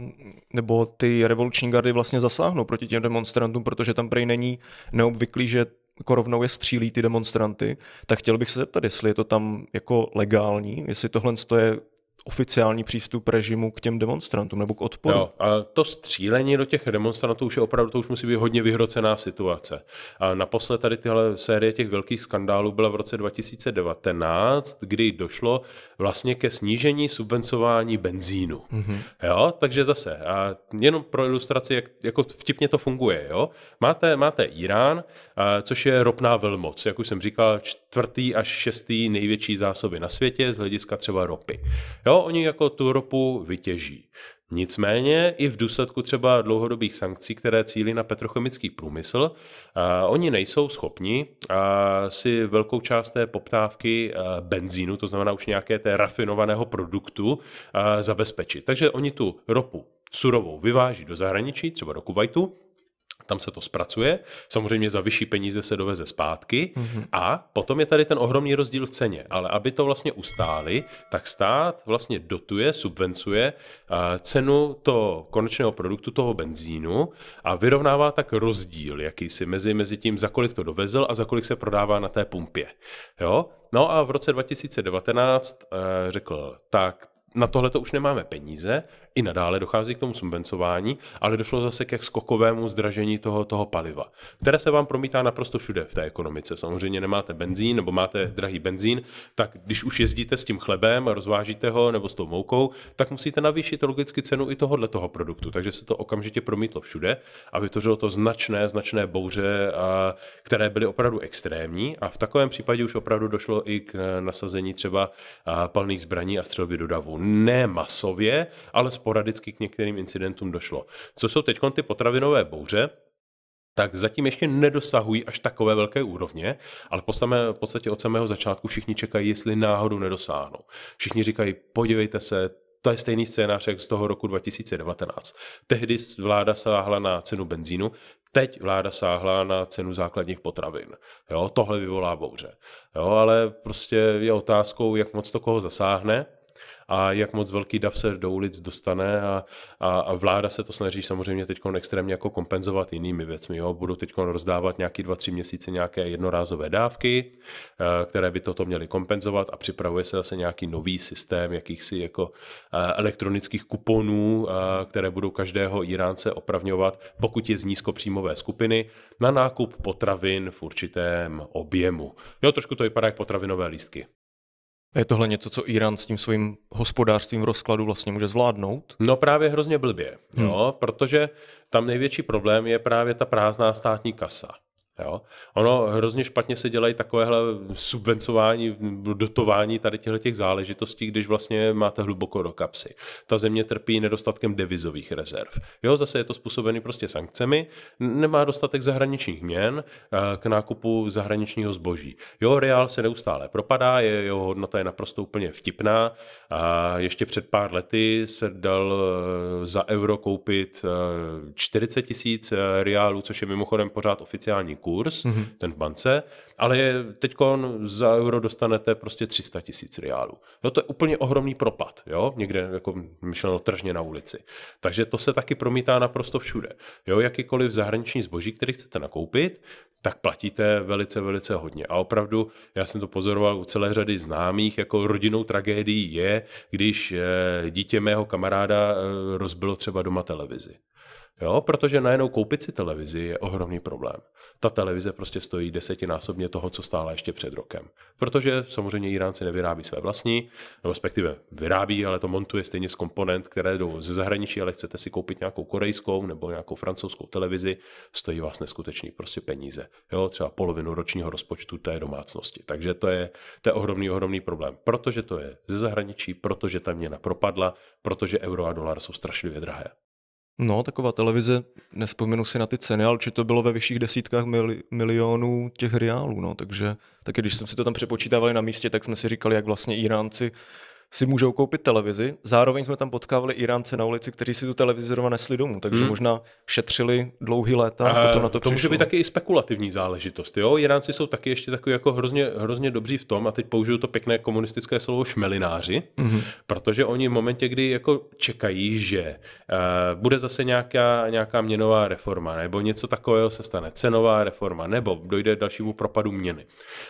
[SPEAKER 2] nebo ty revoluční gardy vlastně zasáhnou proti těm demonstrantům, protože tam prej není neobvyklý, že jako rovnou je střílí ty demonstranty, tak chtěl bych se zeptat, jestli je to tam jako legální, jestli tohle je oficiální přístup režimu k těm demonstrantům nebo k odporu. Jo,
[SPEAKER 1] a to střílení do těch demonstrantů už je opravdu, to už musí být hodně vyhrocená situace. A naposled tady tyhle série těch velkých skandálů byla v roce 2019, kdy došlo vlastně ke snížení subvencování benzínu. Mm-hmm. Jo, takže zase, a jenom pro ilustraci, jak jako vtipně to funguje. Jo? Máte, máte Irán, a, což je ropná velmoc, jak už jsem říkal, čtvrtý až šestý největší zásoby na světě z hlediska třeba ropy. Jo, oni jako tu ropu vytěží. Nicméně i v důsledku třeba dlouhodobých sankcí, které cílí na petrochemický průmysl, oni nejsou schopni si velkou část té poptávky benzínu, to znamená už nějaké té rafinovaného produktu, zabezpečit. Takže oni tu ropu surovou vyváží do zahraničí, třeba do Kuwaitu, tam se to zpracuje, samozřejmě za vyšší peníze se doveze zpátky mm-hmm. a potom je tady ten ohromný rozdíl v ceně. Ale aby to vlastně ustáli, tak stát vlastně dotuje, subvencuje uh, cenu toho konečného produktu, toho benzínu a vyrovnává tak rozdíl jakýsi mezi, mezi tím, za kolik to dovezl a za kolik se prodává na té pumpě. Jo? No a v roce 2019 uh, eh, řekl, tak na tohle to už nemáme peníze, i nadále dochází k tomu subvencování, ale došlo zase ke skokovému zdražení toho, toho paliva, které se vám promítá naprosto všude v té ekonomice. Samozřejmě nemáte benzín nebo máte drahý benzín, tak když už jezdíte s tím chlebem, rozvážíte ho nebo s tou moukou, tak musíte navýšit logicky cenu i tohohle toho produktu. Takže se to okamžitě promítlo všude a vytvořilo to značné, značné bouře, a, které byly opravdu extrémní a v takovém případě už opravdu došlo i k nasazení třeba palných zbraní a střelby do davu. Ne masově, ale sporadicky k některým incidentům došlo. Co jsou teď ty potravinové bouře, tak zatím ještě nedosahují až takové velké úrovně, ale po samé, v podstatě od samého začátku všichni čekají, jestli náhodou nedosáhnou. Všichni říkají, podívejte se, to je stejný scénář, jak z toho roku 2019. Tehdy vláda sáhla na cenu benzínu, teď vláda sáhla na cenu základních potravin. Jo, tohle vyvolá bouře. Jo, ale prostě je otázkou, jak moc to koho zasáhne, a jak moc velký dav se do ulic dostane a, a, a vláda se to snaží samozřejmě teď extrémně jako kompenzovat jinými věcmi. Jo? Budou teď rozdávat nějaký dva, tři měsíce nějaké jednorázové dávky, eh, které by toto měly kompenzovat a připravuje se zase nějaký nový systém jakýchsi jako eh, elektronických kuponů, eh, které budou každého Iránce opravňovat, pokud je z nízkopříjmové skupiny, na nákup potravin v určitém objemu. Jo, trošku to vypadá jak potravinové lístky.
[SPEAKER 2] Je tohle něco, co Irán s tím svým hospodářstvím v rozkladu vlastně může zvládnout?
[SPEAKER 1] No právě hrozně blbě, hmm. jo, protože tam největší problém je právě ta prázdná státní kasa. Jo. Ono hrozně špatně se dělají takovéhle subvencování, dotování tady těch záležitostí, když vlastně máte hluboko do kapsy. Ta země trpí nedostatkem devizových rezerv. Jo, zase je to způsobený prostě sankcemi, nemá dostatek zahraničních měn eh, k nákupu zahraničního zboží. Jo, reál se neustále propadá, je, jeho hodnota je naprosto úplně vtipná a ještě před pár lety se dal eh, za euro koupit 40 eh, tisíc reálů, což je mimochodem pořád oficiální kurz, mm-hmm. ten v bance, ale teď za euro dostanete prostě 300 tisíc reálů. Jo, to je úplně ohromný propad, jo, někde jako myšleno tržně na ulici. Takže to se taky promítá naprosto všude. Jo, jakýkoliv zahraniční zboží, který chcete nakoupit, tak platíte velice, velice hodně. A opravdu, já jsem to pozoroval u celé řady známých, jako rodinnou tragédií je, když eh, dítě mého kamaráda eh, rozbilo třeba doma televizi. Jo, protože najednou koupit si televizi je ohromný problém. Ta televize prostě stojí desetinásobně toho, co stála ještě před rokem. Protože samozřejmě Iránci nevyrábí své vlastní, respektive vyrábí, ale to montuje stejně z komponent, které jdou ze zahraničí, ale chcete si koupit nějakou korejskou nebo nějakou francouzskou televizi, stojí vás neskutečný prostě peníze. Jo, třeba polovinu ročního rozpočtu té domácnosti. Takže to je, to je ohromný, ohromný problém. Protože to je ze zahraničí, protože ta měna propadla, protože euro a dolar jsou strašlivě drahé.
[SPEAKER 2] No, taková televize, nespomenu si na ty ceny, ale či to bylo ve vyšších desítkách mili, milionů těch reálů, no, takže taky když jsme si to tam přepočítávali na místě, tak jsme si říkali, jak vlastně Iránci si můžou koupit televizi. Zároveň jsme tam potkávali Iránce na ulici, kteří si tu televizi zrovna nesli domů, takže hmm. možná šetřili dlouhý léta, a jako to na to, to může být taky
[SPEAKER 1] i spekulativní záležitost. Jo? Iránci jsou taky ještě takový jako hrozně, hrozně dobří v tom, a teď použiju to pěkné komunistické slovo šmelináři, hmm. protože oni v momentě, kdy jako čekají, že uh, bude zase nějaká, nějaká měnová reforma, nebo něco takového se stane, cenová reforma, nebo dojde dalšímu propadu měny,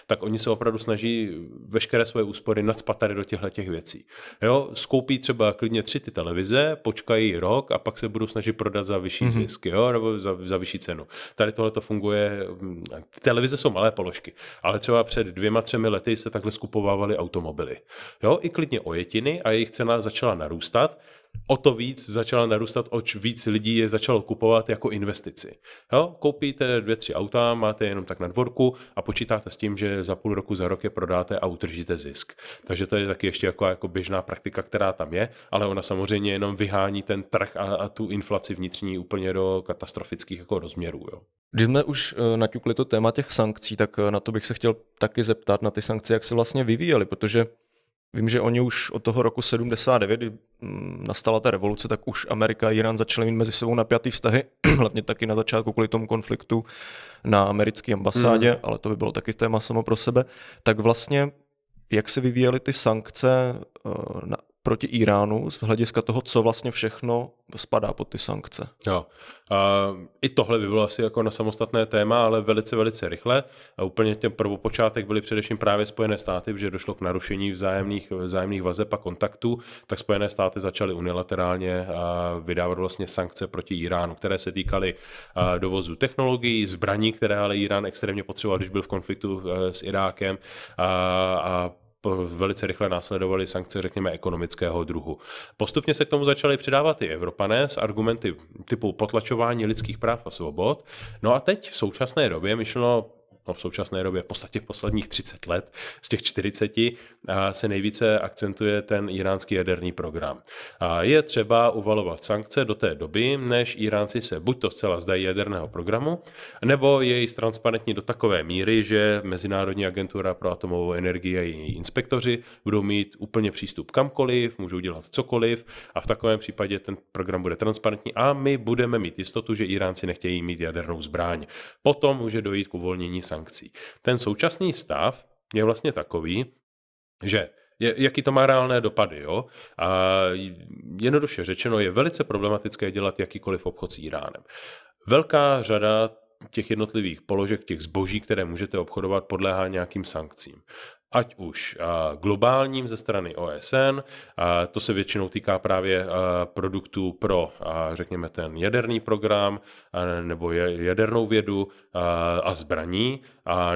[SPEAKER 1] tak oni se opravdu snaží veškeré své úspory nadspat tady do těchto těch věcí věcí. Jo, skoupí třeba klidně tři ty televize, počkají rok a pak se budou snažit prodat za vyšší mm-hmm. zisky, jo, nebo za, za vyšší cenu. Tady tohle to funguje, mm, televize jsou malé položky, ale třeba před dvěma, třemi lety se takhle skupovávaly automobily. Jo, i klidně ojetiny a jejich cena začala narůstat, o to víc začala narůstat, oč víc lidí je začalo kupovat jako investici. Jo? Koupíte dvě, tři auta, máte jenom tak na dvorku a počítáte s tím, že za půl roku, za rok je prodáte a utržíte zisk. Takže to je taky ještě jako, jako běžná praktika, která tam je, ale ona samozřejmě jenom vyhání ten trh a, a tu inflaci vnitřní úplně do katastrofických jako rozměrů. Jo?
[SPEAKER 2] Když jsme už eh, naťukli to téma těch sankcí, tak eh, na to bych se chtěl taky zeptat, na ty sankce, jak se vlastně vyvíjely, protože Vím, že oni už od toho roku 79, kdy mm, nastala ta revoluce, tak už Amerika a Irán začaly mít mezi sebou napjatý vztahy, hlavně taky na začátku kvůli tomu konfliktu na americké ambasádě, mm. ale to by bylo taky téma samo pro sebe. Tak vlastně, jak se vyvíjely ty sankce eh, na proti Iránu z hlediska toho, co vlastně všechno spadá pod ty sankce.
[SPEAKER 1] Jo. A I tohle by bylo asi jako na samostatné téma, ale velice, velice rychle. A úplně ten prvopočátek byly především právě Spojené státy, protože došlo k narušení vzájemných, vzájemných vazeb a kontaktů, tak Spojené státy začaly unilaterálně vydávat vlastně sankce proti Iránu, které se týkaly dovozu technologií, zbraní, které ale Irán extrémně potřeboval, když byl v konfliktu e, s Irákem a velice rychle následovaly sankce, řekněme, ekonomického druhu. Postupně se k tomu začaly přidávat i Evropané s argumenty typu potlačování lidských práv a svobod. No a teď v současné době myšlo no v současné době v podstatě posledních 30 let z těch 40 eh, se nejvíce akcentuje ten iránský jaderný program. A je třeba uvalovat sankce do té doby, než Iránci se buď to zcela zdají jaderného programu, nebo jej transparentní do takové míry, že Mezinárodní agentura pro atomovou energii a její inspektoři budou mít úplně přístup kamkoliv, můžou dělat cokoliv a v takovém případě ten program bude transparentní a my budeme mít jistotu, že Iránci nechtějí mít jadernou zbraň. Potom může dojít k uvolnění sankcí. Ten současný stav je vlastně takový, že jaký to má reálné dopady. Jo? A jednoduše řečeno, je velice problematické dělat jakýkoliv obchod s Iránem. Velká řada těch jednotlivých položek, těch zboží, které můžete obchodovat, podléhá nějakým sankcím ať už globálním ze strany OSN, to se většinou týká právě produktů pro, řekněme, ten jaderný program nebo jadernou vědu a zbraní,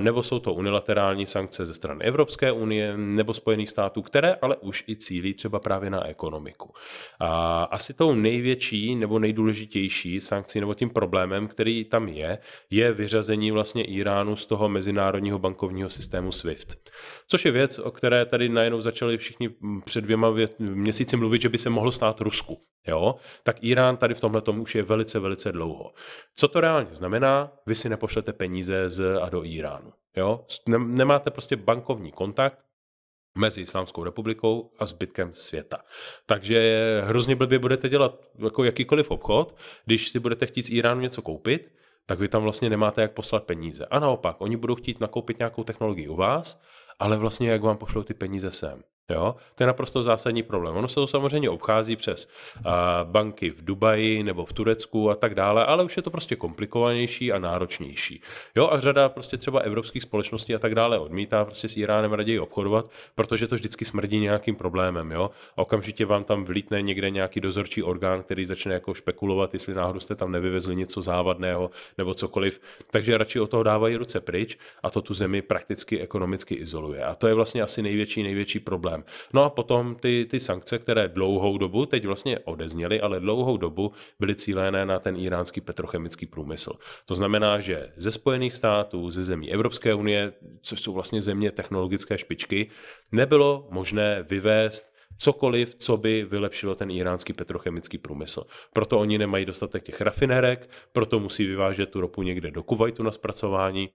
[SPEAKER 1] nebo jsou to unilaterální sankce ze strany Evropské unie nebo Spojených států, které ale už i cílí třeba právě na ekonomiku. Asi tou největší nebo nejdůležitější sankcí nebo tím problémem, který tam je, je vyřazení vlastně Iránu z toho mezinárodního bankovního systému SWIFT. Což je věc, o které tady najednou začali všichni před dvěma vět, měsíci mluvit, že by se mohlo stát Rusku. Jo? Tak Irán tady v tomhle tomu už je velice, velice dlouho. Co to reálně znamená? Vy si nepošlete peníze z a do Iránu. Jo? Nemáte prostě bankovní kontakt, mezi Islámskou republikou a zbytkem světa. Takže hrozně blbě budete dělat jako jakýkoliv obchod, když si budete chtít z Iránu něco koupit, tak vy tam vlastně nemáte jak poslat peníze. A naopak, oni budou chtít nakoupit nějakou technologii u vás ale vlastně jak vám pošlou ty peníze sem. Jo? To je naprosto zásadní problém. Ono se to samozřejmě obchází přes uh, banky v Dubaji nebo v Turecku a tak dále, ale už je to prostě komplikovanější a náročnější. Jo? A řada prostě třeba evropských společností a tak dále odmítá prostě s Iránem raději obchodovat, protože to vždycky smrdí nějakým problémem. Jo? A okamžitě vám tam vlítne někde nějaký dozorčí orgán, který začne jako špekulovat, jestli náhodou jste tam nevyvezli něco závadného nebo cokoliv. Takže radši od toho dávají ruce pryč a to tu zemi prakticky ekonomicky izoluje. A to je vlastně asi největší, největší problém problém. No a potom ty, ty sankce, které dlouhou dobu, teď vlastně odezněly, ale dlouhou dobu byly cílené na ten iránský petrochemický průmysl. To znamená, že ze Spojených států, ze zemí Evropské unie, což jsou vlastně země technologické špičky, nebylo možné vyvést cokoliv, co by vylepšilo ten iránský petrochemický průmysl. Proto oni nemají dostatek těch rafinerek, proto musí vyvážet tu ropu někde do Kuwaitu na zpracování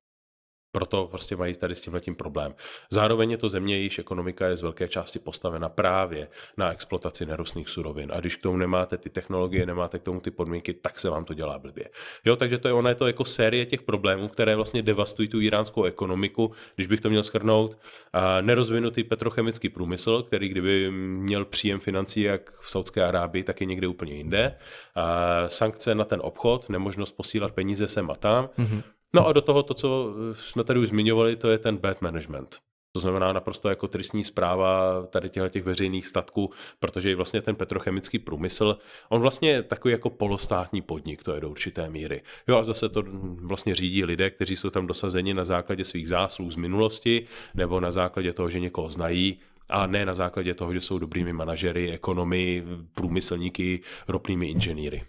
[SPEAKER 1] proto prostě mají tady s tímhletím problém. Zároveň je to země, jejíž ekonomika je z velké části postavena právě na exploataci nerostných surovin. A když k tomu nemáte ty technologie, nemáte k tomu ty podmínky, tak se vám to dělá blbě. Jo, takže to je ona je to jako série těch problémů, které vlastně devastují tu iránskou ekonomiku, když bych to měl schrnout. A nerozvinutý petrochemický průmysl, který kdyby měl příjem financí jak v Saudské Arábii, tak je někde úplně jinde. A sankce na ten obchod, nemožnost posílat peníze sem a tam. Mm-hmm No a do toho to, co jsme tady už zmiňovali, to je ten bad management. To znamená naprosto jako tristní zpráva tady těch veřejných statků, protože vlastně ten petrochemický průmysl, on vlastně je takový jako polostátní podnik, to je do určité míry. Jo a zase to vlastně řídí lidé, kteří jsou tam dosazeni na základě svých zásluh z minulosti nebo na základě toho, že někoho znají, a ne na základě toho, že jsou dobrými manažery, ekonomy,
[SPEAKER 2] průmyslníky, ropnými inženýry.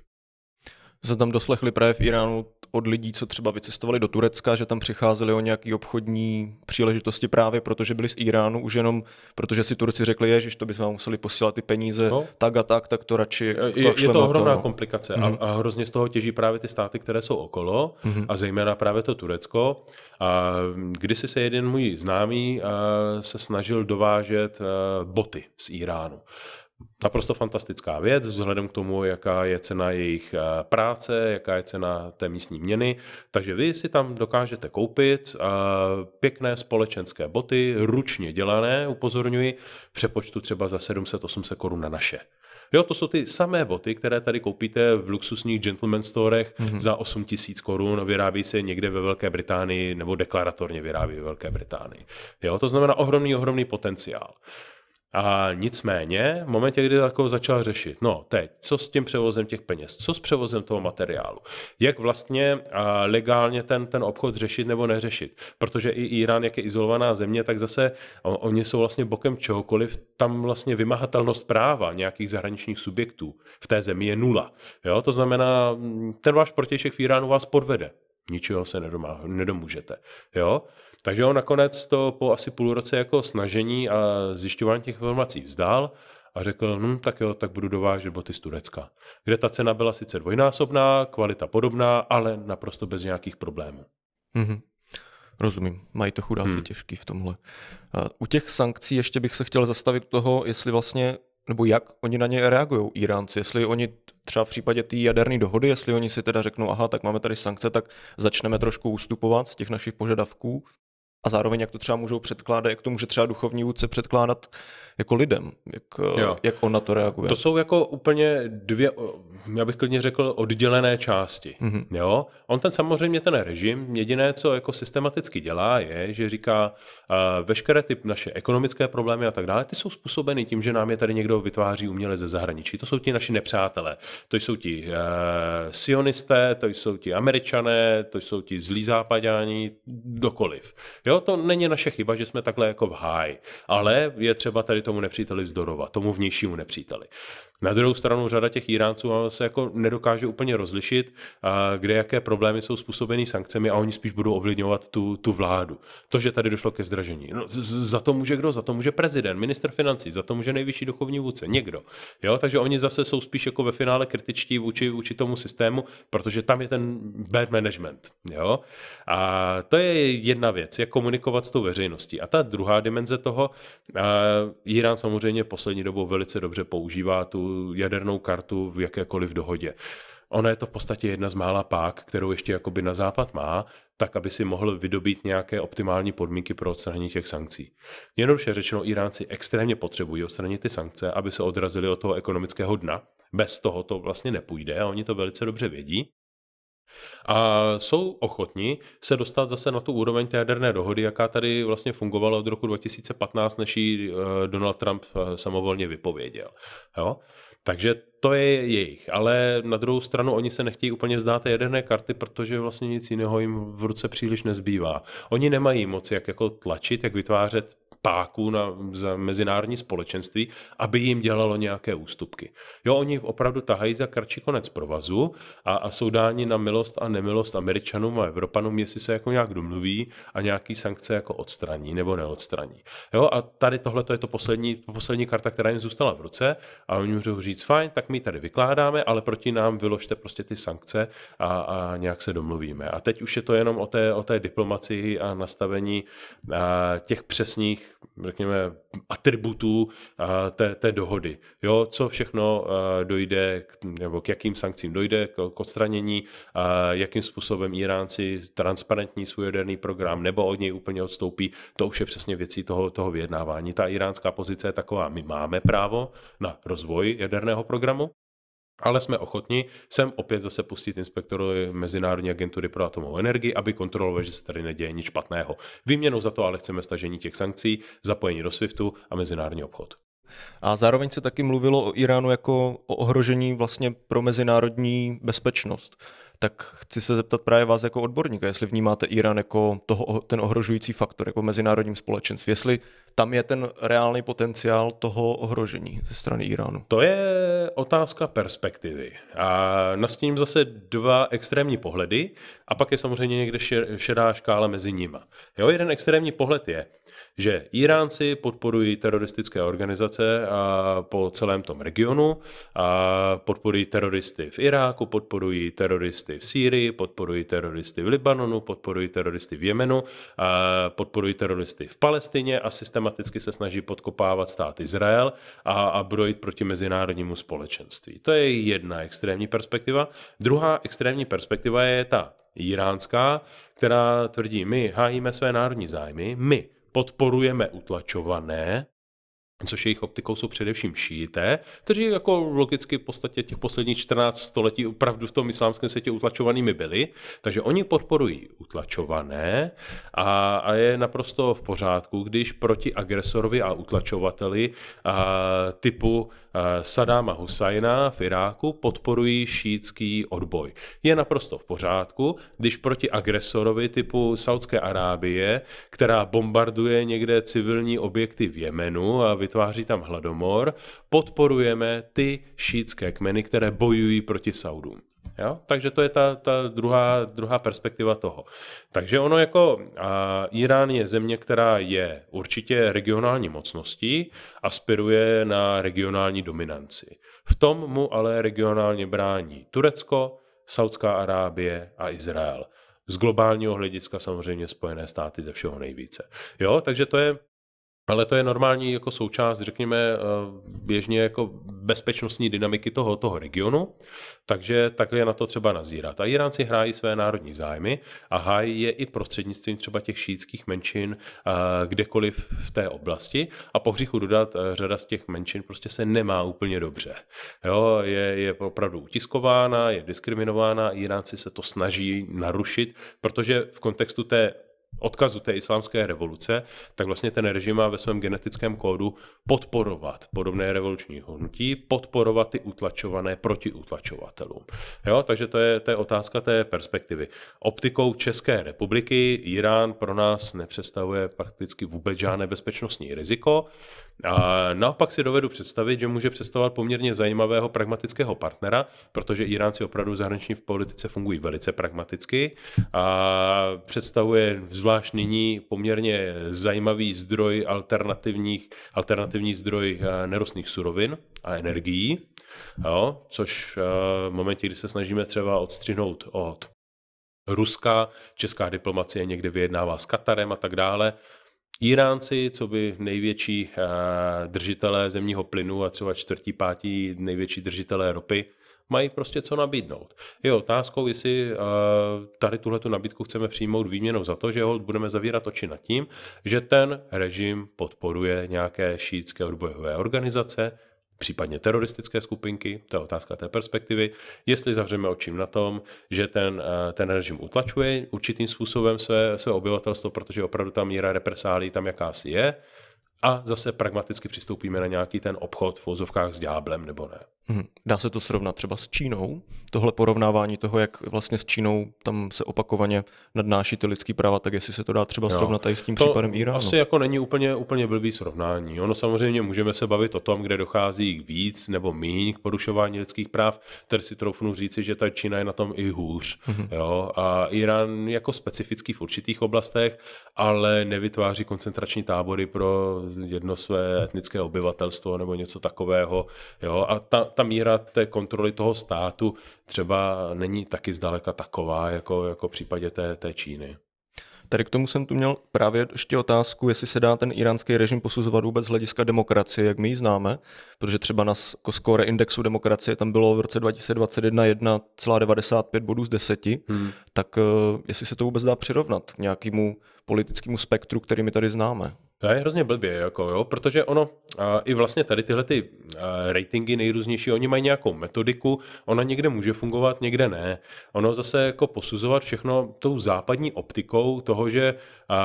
[SPEAKER 2] Jsme tam doslechli v Iránu od lidí, co třeba vycestovali do Turecka, že tam přicházeli o nějaké obchodní příležitosti právě protože byli z Iránu, už jenom protože si Turci řekli, že to by vám museli posílat ty peníze no. tak a tak, tak to radši. Je, je to ohromná to, no. komplikace mm-hmm. a, mhm.
[SPEAKER 1] a hrozně z toho těží právě ty státy, které jsou okolo mm-hmm. a zejména právě to Turecko. A mm, kdysi se jeden můj známý se snažil dovážet boty z Iránu. Naprosto fantastická věc, vzhledem k tomu, jaká je cena jejich eh, práce, jaká je cena té místní měny. Takže vy si tam dokážete koupit eh, pěkné společenské boty, ručně dělané, upozorňuji, přepočtu třeba za 700-800 korun na naše. Jo, to jsou ty samé boty, které tady koupíte v luxusních gentleman storech mm-hmm. za 8 tisíc korun, vyrábí se někde ve Velké Británii nebo deklaratorně vyrábí ve Velké Británii. Jo, to znamená ohromný, ohromný potenciál. A nicméně, v momentě, kdy jako začal řešit, no teď, co s tím převozem těch peněz, co s převozem toho materiálu, jak vlastně a, legálně ten, ten obchod řešit nebo neřešit, protože i Irán, jak je izolovaná země, tak zase on, oni jsou vlastně bokem čehokoliv, tam vlastně vymahatelnost práva nějakých zahraničních subjektů v té zemi je nula. Jo? To znamená, mm, ten váš protějšek v Iránu vás podvede, ničeho se nedomá, nedomůžete. Jo? Takže on nakonec to po asi půl roce jako snažení a zjišťování těch informací vzdál a řekl, hm, tak jo, tak budu dovážet boty z Turecka, kde ta cena byla sice dvojnásobná, kvalita podobná, ale
[SPEAKER 2] naprosto bez nějakých problémů. Mm-hmm. Rozumím, mají to chudáci hmm. těžký v tomhle. A u těch sankcí ještě bych se chtěl zastavit toho, jestli vlastně, nebo jak oni na ně reagují, Iránci, jestli oni třeba v případě té jaderné dohody, jestli oni si teda řeknou, aha, tak máme tady sankce, tak začneme trošku ustupovat z těch našich požadavků, a zároveň jak to třeba můžou předkládat, jak to může třeba duchovní vůdce předkládat jako lidem, jak, jak on na to reaguje. To jsou jako úplně dvě, já bych klidně řekl, oddělené části. Mm-hmm. Jo?
[SPEAKER 1] On ten samozřejmě ten režim, jediné, co jako systematicky dělá, je, že říká, uh, veškeré ty naše ekonomické problémy a tak dále, ty jsou způsobeny tím, že nám je tady někdo vytváří uměle ze zahraničí. To jsou ti naši nepřátelé. To jsou ti uh, sionisté, to jsou ti američané, to jsou ti zlí západáni, dokoliv. Jo? Jo, to není naše chyba, že jsme takhle jako v háji, ale je třeba tady tomu nepříteli vzdorovat, tomu vnějšímu nepříteli. Na druhou stranu řada těch Iránců se jako nedokáže úplně rozlišit, kde jaké problémy jsou způsobeny sankcemi a oni spíš budou ovlivňovat tu, tu vládu. To, že tady došlo ke zdražení. No, za to může kdo? Za to může prezident, minister financí, za to může nejvyšší duchovní vůdce, někdo. Jo? Takže oni zase jsou spíš jako ve finále kritičtí vůči, vůči tomu systému, protože tam je ten bad management. Jo? A to je jedna věc, jak komunikovat s tou veřejností. A ta druhá dimenze toho, Irán samozřejmě poslední dobou velice dobře používá tu jadernou kartu v jakékoliv dohodě. Ona je to v podstatě jedna z mála pák, kterou ještě jakoby na západ má, tak aby si mohl vydobít nějaké optimální podmínky pro odstranění těch sankcí. Jednoduše řečeno, Iránci extrémně potřebují odstranit ty sankce, aby se odrazili od toho ekonomického dna. Bez toho to vlastně nepůjde a oni to velice dobře vědí. A jsou ochotni se dostat zase na tu úroveň té jaderné dohody, jaká tady vlastně fungovala od roku 2015, než ji eh, Donald Trump eh, samovolně vypověděl. Jo? Takže to je jejich, ale na druhou stranu oni se nechtějí úplně vzdát té jaderné karty, protože vlastně nic jiného jim v ruce příliš nezbývá. Oni nemají moc jak jako tlačit, jak vytvářet páku na, za mezinárodní společenství, aby jim dělalo nějaké ústupky. Jo, oni opravdu tahají za kratší konec provazu a, a jsou dáni na milost a nemilost Američanům a Evropanům, jestli se jako nějak domluví a nějaký sankce jako odstraní nebo neodstraní. Jo, a tady tohle je to poslední, poslední karta, která jim zůstala v ruce a oni můžou říct, fajn, tak my tady vykládáme, ale proti nám vyložte prostě ty sankce a, a nějak se domluvíme. A teď už je to jenom o té, o té diplomacii a nastavení a těch přesných řekněme, atributů eh, té, té dohody. Jo, co všechno eh, dojde, nebo k jakým sankcím dojde, k, k odstranění, eh, jakým způsobem Iránci transparentní svůj jaderný program nebo od něj úplně odstoupí, to už je přesně věcí toho, toho vyjednávání. Ta iránská pozice je taková, my máme právo na rozvoj jaderného programu, ale jsme ochotni sem opět zase pustit inspektory Mezinárodní agentury pro atomovou energii, aby kontrolovali, že se tady neděje nic špatného. Výměnou za to ale chceme stažení těch
[SPEAKER 2] sankcí, zapojení do SWIFTu a mezinárodní obchod. A zároveň se taky mluvilo o Iránu jako o ohrožení vlastně pro mezinárodní bezpečnost tak chci se zeptat právě vás jako odborníka, jestli vnímáte Irán jako toho, ten ohrožující faktor, jako mezinárodním společenství, jestli tam je ten reálný potenciál toho ohrožení ze strany Iránu. To
[SPEAKER 1] je otázka perspektivy. A nastíním zase dva extrémní pohledy a pak je samozřejmě někde šedá škála mezi nima. Jo, jeden extrémní pohled je, že Iránci podporují teroristické organizace a po celém tom regionu a podporují teroristy v Iráku, podporují teroristy v Sýrii, podporují teroristy v Libanonu, podporují teroristy v Jemenu, a podporují teroristy v Palestině a systematicky se snaží podkopávat stát Izrael a, a brojit proti mezinárodnímu společenství. To je jedna extrémní perspektiva. Druhá extrémní perspektiva je ta iránská, která tvrdí, my hájíme své národní zájmy, my podporujeme utlačované, což jejich optikou jsou především šíité, kteří jako logicky v podstatě těch posledních 14 století opravdu v tom islámském světě utlačovanými byli, takže oni podporují utlačované a, a je naprosto v pořádku, když proti agresorovi a utlačovateli a, typu Eh, Sadáma Husajna v Iráku podporují šítský odboj. Je naprosto v pořádku, když proti agresorovi typu Saudské Arábie, která bombarduje někde civilní objekty v Jemenu a vytváří tam hladomor, podporujeme ty šítské kmeny, které bojují proti Saudům. Jo? Takže to je ta, ta druhá, druhá perspektiva toho. Takže ono jako a Irán je země, která je určitě regionální mocností, aspiruje na regionální dominanci. V tom mu ale regionálně brání Turecko, Saudská Arábie a Izrael. Z globálního hlediska samozřejmě Spojené státy ze všeho nejvíce. Jo? Takže to je ale to je normální jako součást, řekněme, eh, běžně jako bezpečnostní dynamiky toho, toho regionu, takže takhle je na to třeba nazírat. A Iránci hrají své národní zájmy a hájí je i prostřednictvím třeba těch šítských menšin eh, kdekoliv v té oblasti a po hříchu dodat, eh, řada z těch menšin prostě se nemá úplně dobře. Jo, je, je opravdu utiskována, je diskriminována, Iránci se to snaží narušit, protože v kontextu té odkazu té islámské revoluce, tak vlastně ten režim má ve svém genetickém kódu podporovat podobné revoluční hnutí, podporovat ty utlačované proti utlačovatelům. Jo, takže to je, to je otázka té perspektivy. Optikou České republiky Irán pro nás nepředstavuje prakticky vůbec žádné bezpečnostní riziko. A naopak si dovedu představit, že může představovat poměrně zajímavého pragmatického partnera, protože Iránci opravdu v zahraniční politice fungují velice pragmaticky a představuje zvlášť nyní poměrně zajímavý zdroj alternativních, alternativní zdroj eh, nerostných surovin a energií, jo, což eh, v momentě, kdy se snažíme třeba odstřihnout od Ruska, česká diplomacie někde vyjednává s Katarem a tak dále, Iránci, co by největší eh, držitelé zemního plynu a třeba čtvrtí, pátí největší držitelé ropy, mají prostě co nabídnout. Je otázkou, jestli eh, tady tuhle tu nabídku chceme přijmout výměnou za to, že ho budeme zavírat oči nad tím, že ten režim podporuje nějaké šítské odbojové organizace, případně teroristické skupinky, to je otázka té perspektivy, jestli zavřeme očím na tom, že ten, eh, ten režim utlačuje určitým způsobem své, své obyvatelstvo, protože opravdu ta míra represálí tam jakási je, a zase pragmaticky přistoupíme na nějaký ten obchod v vozovkách s dňáblem nebo ne.
[SPEAKER 2] Hmm. Dá se to srovnat třeba s Čínou? Tohle porovnávání toho, jak vlastně s Čínou tam se opakovaně nadnáší ty lidský práva, tak jestli se to dá třeba srovnat i s tím to případem Iránu? Asi
[SPEAKER 1] jako není úplně, úplně blbý srovnání. Ono samozřejmě můžeme se bavit o tom, kde dochází k víc nebo míň k porušování lidských práv. Tady si troufnu říci, že ta Čína je na tom i hůř. Hmm. Jo? A Irán jako specifický v určitých oblastech, ale nevytváří koncentrační tábory pro jedno své etnické obyvatelstvo nebo něco takového. Jo? A ta, ta míra té kontroly toho státu třeba není taky zdaleka taková, jako, jako v případě té, té Číny.
[SPEAKER 2] Tady k tomu jsem tu měl právě ještě otázku, jestli se dá ten iránský režim posuzovat vůbec z hlediska demokracie, jak my ji známe, protože třeba na jako skóre indexu demokracie tam bylo v roce 2021 1,95 bodů z 10, hmm. tak eh, jestli se to vůbec dá přirovnat k nějakému politickému spektru, který my tady známe. To
[SPEAKER 1] je hrozně blbě, jako jo, protože ono a, i vlastně tady tyhle ty a, ratingy nejrůznější, oni mají nějakou metodiku, ona někde může fungovat, někde ne. Ono zase jako posuzovat všechno tou západní optikou toho, že a,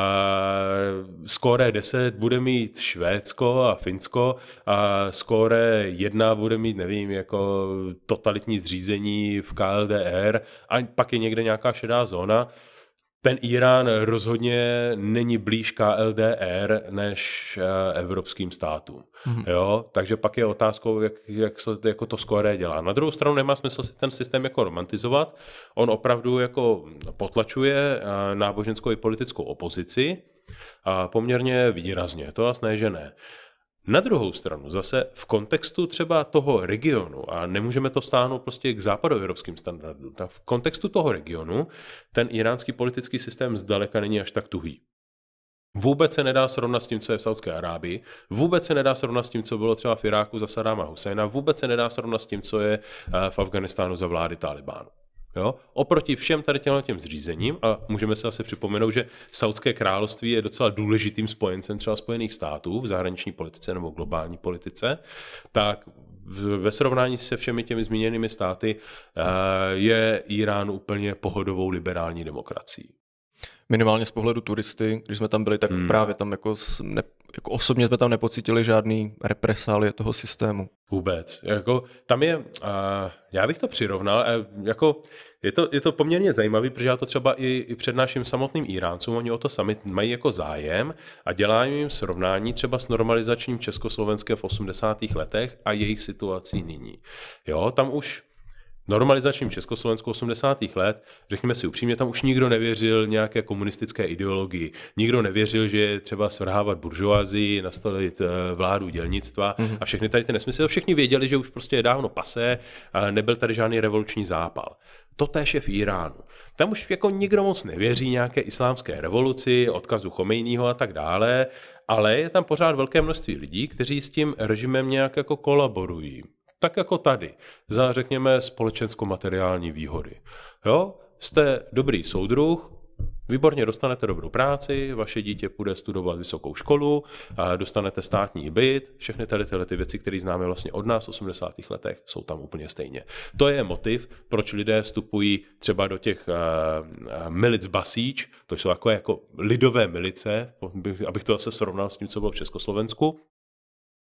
[SPEAKER 1] skóre 10 bude mít Švédsko a Finsko a skóre 1 bude mít, nevím, jako totalitní zřízení v KLDR a pak je někde nějaká šedá zóna ten Irán rozhodně není blíž KLDR než eh, evropským státům. Mm-hmm. Jo? Takže pak je otázkou, jak, jak se jako to skoré dělá. Na druhou stranu nemá smysl si ten systém jako romantizovat. On opravdu jako potlačuje eh, náboženskou i politickou opozici a poměrně výrazně. To vlastně že ne. Na druhou stranu zase v kontextu třeba toho regionu, a nemůžeme to stáhnout prostě k západoevropským standardům, tak v kontextu toho regionu ten iránský politický systém zdaleka není až tak tuhý. Vůbec se nedá srovnat s tím, co je v Saudské Arábii, vůbec se nedá srovnat s tím, co bylo třeba v Iráku za Sadáma Husajna, vůbec se nedá srovnat s tím, co je eh, v Afganistánu za vlády Talibánu. Jo? Oproti všem tady těm těm zřízením, a můžeme se asi připomenout, že Saudské království je docela důležitým spojencem třeba Spojených států v zahraniční politice nebo globální politice, tak ve srovnání se všemi těmi zmíněnými státy eh, je Irán úplně pohodovou liberální
[SPEAKER 2] demokracií. Minimálně z pohledu turisty, když jsme tam byli, tak hmm. právě tam jako, ne, jako osobně jsme tam nepocítili žádný represálie toho systému.
[SPEAKER 1] Vůbec. Jako, tam je, a já bych to přirovnal, a jako, je, to, je to poměrně zajímavý, protože já to třeba i, i přednáším samotným Iráncům, oni o to sami mají jako zájem a dělají jim srovnání třeba s normalizačním Československé v 80. letech a jejich situací nyní. Jo, tam už normalizačním Československu 80. let, řekněme si upřímně, tam už nikdo nevěřil nějaké komunistické ideologii. Nikdo nevěřil, že je třeba svrhávat buržoazii, nastavit eh, vládu dělnictva mm-hmm. a mhm. všechny tady ty nesmysly. Všichni věděli, že už prostě je dávno pasé, a nebyl tady žádný revoluční zápal. To též je v Iránu. Tam už jako nikdo moc nevěří nějaké islámské revoluci, odkazu Chomejního a tak dále, ale je tam pořád velké množství lidí, kteří s tím režimem nějak jako kolaborují. Tak jako tady, za řekněme společensko-materiální výhody. Jo? Jste dobrý soudruh, Výborně, dostanete dobrou práci, vaše dítě půjde studovat vysokou školu, dostanete státní byt, všechny tady tyhle ty věci, které známe vlastně od nás v 80. letech, jsou tam úplně stejně. To je motiv, proč lidé vstupují třeba do těch uh, milic basíč, to jsou jako, jako lidové milice, abych to zase srovnal s tím, co bylo v Československu,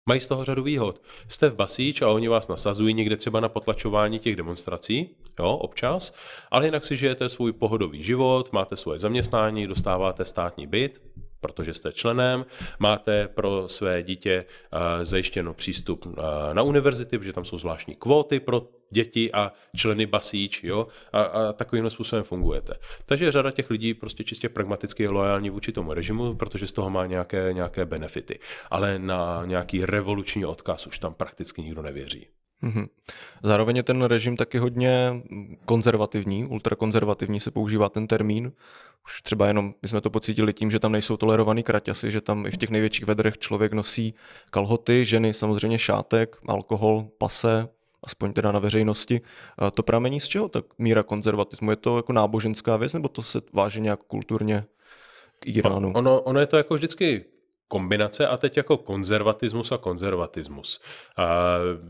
[SPEAKER 1] Mají z toho řadu výhod. Jste v basíč a oni vás nasazují někde třeba na potlačování těch demonstrací, jo, občas, ale jinak si žijete svůj pohodový život, máte svoje zaměstnání, dostáváte státní byt, protože jste členem, máte pro své dítě eh, zajištěno přístup eh, na univerzity, protože tam jsou zvláštní kvóty pro děti a členy basíč, jo, a, a takovýmhle způsobem fungujete. Takže řada těch lidí prostě čistě pragmaticky je loajální vůči tomu režimu, protože z toho má nějaké, nějaké
[SPEAKER 2] benefity. Ale na nějaký revoluční odkaz už tam prakticky nikdo nevěří. Mm-hmm. Zároveň je ten režim taky hodně konzervativní, ultrakonzervativní se používá ten termín. Už třeba jenom my jsme to pocítili tím, že tam nejsou tolerovaný kraťasy, že tam i v těch největších vedrech člověk nosí kalhoty, ženy samozřejmě šátek, alkohol, pase, aspoň teda na veřejnosti. A to pramení z čeho? Tak míra konzervatismu. Je to jako náboženská věc, nebo to se váže nějak kulturně k Iránu?
[SPEAKER 1] Ono, ono je to jako vždycky kombinace a teď jako konzervatismus a konzervatismus.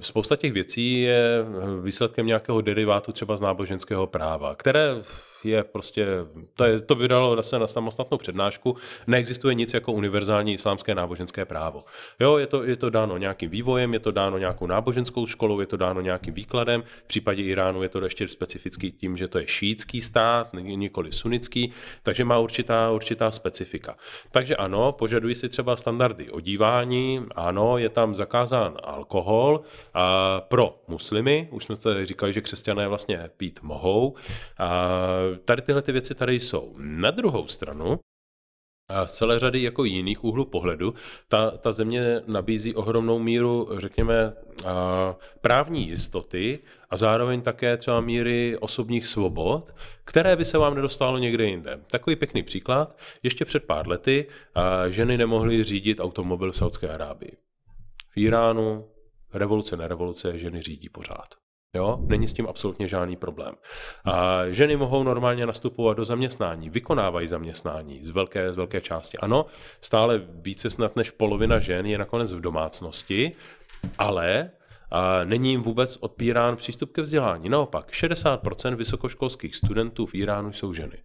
[SPEAKER 1] Spousta těch věcí je eh, výsledkem nějakého derivátu třeba z náboženského práva, které je prostě, to, je, to by dalo zase na samostatnou přednášku, neexistuje nic jako univerzální islámské náboženské právo. Jo, je to, je to dáno nějakým vývojem, je to dáno nějakou náboženskou školou, je to dáno nějakým výkladem, v případě Iránu je to ještě specifický tím, že to je šítský stát, nikoli sunický, takže má určitá, určitá specifika. Takže ano, požadují si třeba standardy odívání, ano, je tam zakázán alkohol a pro muslimy, už jsme tady říkali, že křesťané vlastně pít mohou, a tady tyhle ty věci tady jsou. Na druhou stranu, a z celé řady jako jiných úhlu pohledu, ta, ta země nabízí ohromnou míru, řekněme, a, právní jistoty a zároveň také třeba míry osobních svobod, které by se vám nedostalo někde jinde. Takový pěkný příklad, ještě před pár lety a, ženy nemohly řídit automobil v Saudské Arábii. V Iránu revoluce na revoluce ženy řídí pořád. Jo? Není s tím absolutně žádný problém. A ženy mohou normálně nastupovat do zaměstnání, vykonávají zaměstnání z velké, z velké části. Ano, stále více snad než polovina žen je nakonec v domácnosti, ale a není jim vůbec odpírán přístup ke vzdělání. Naopak, 60% vysokoškolských studentů v Iránu jsou ženy.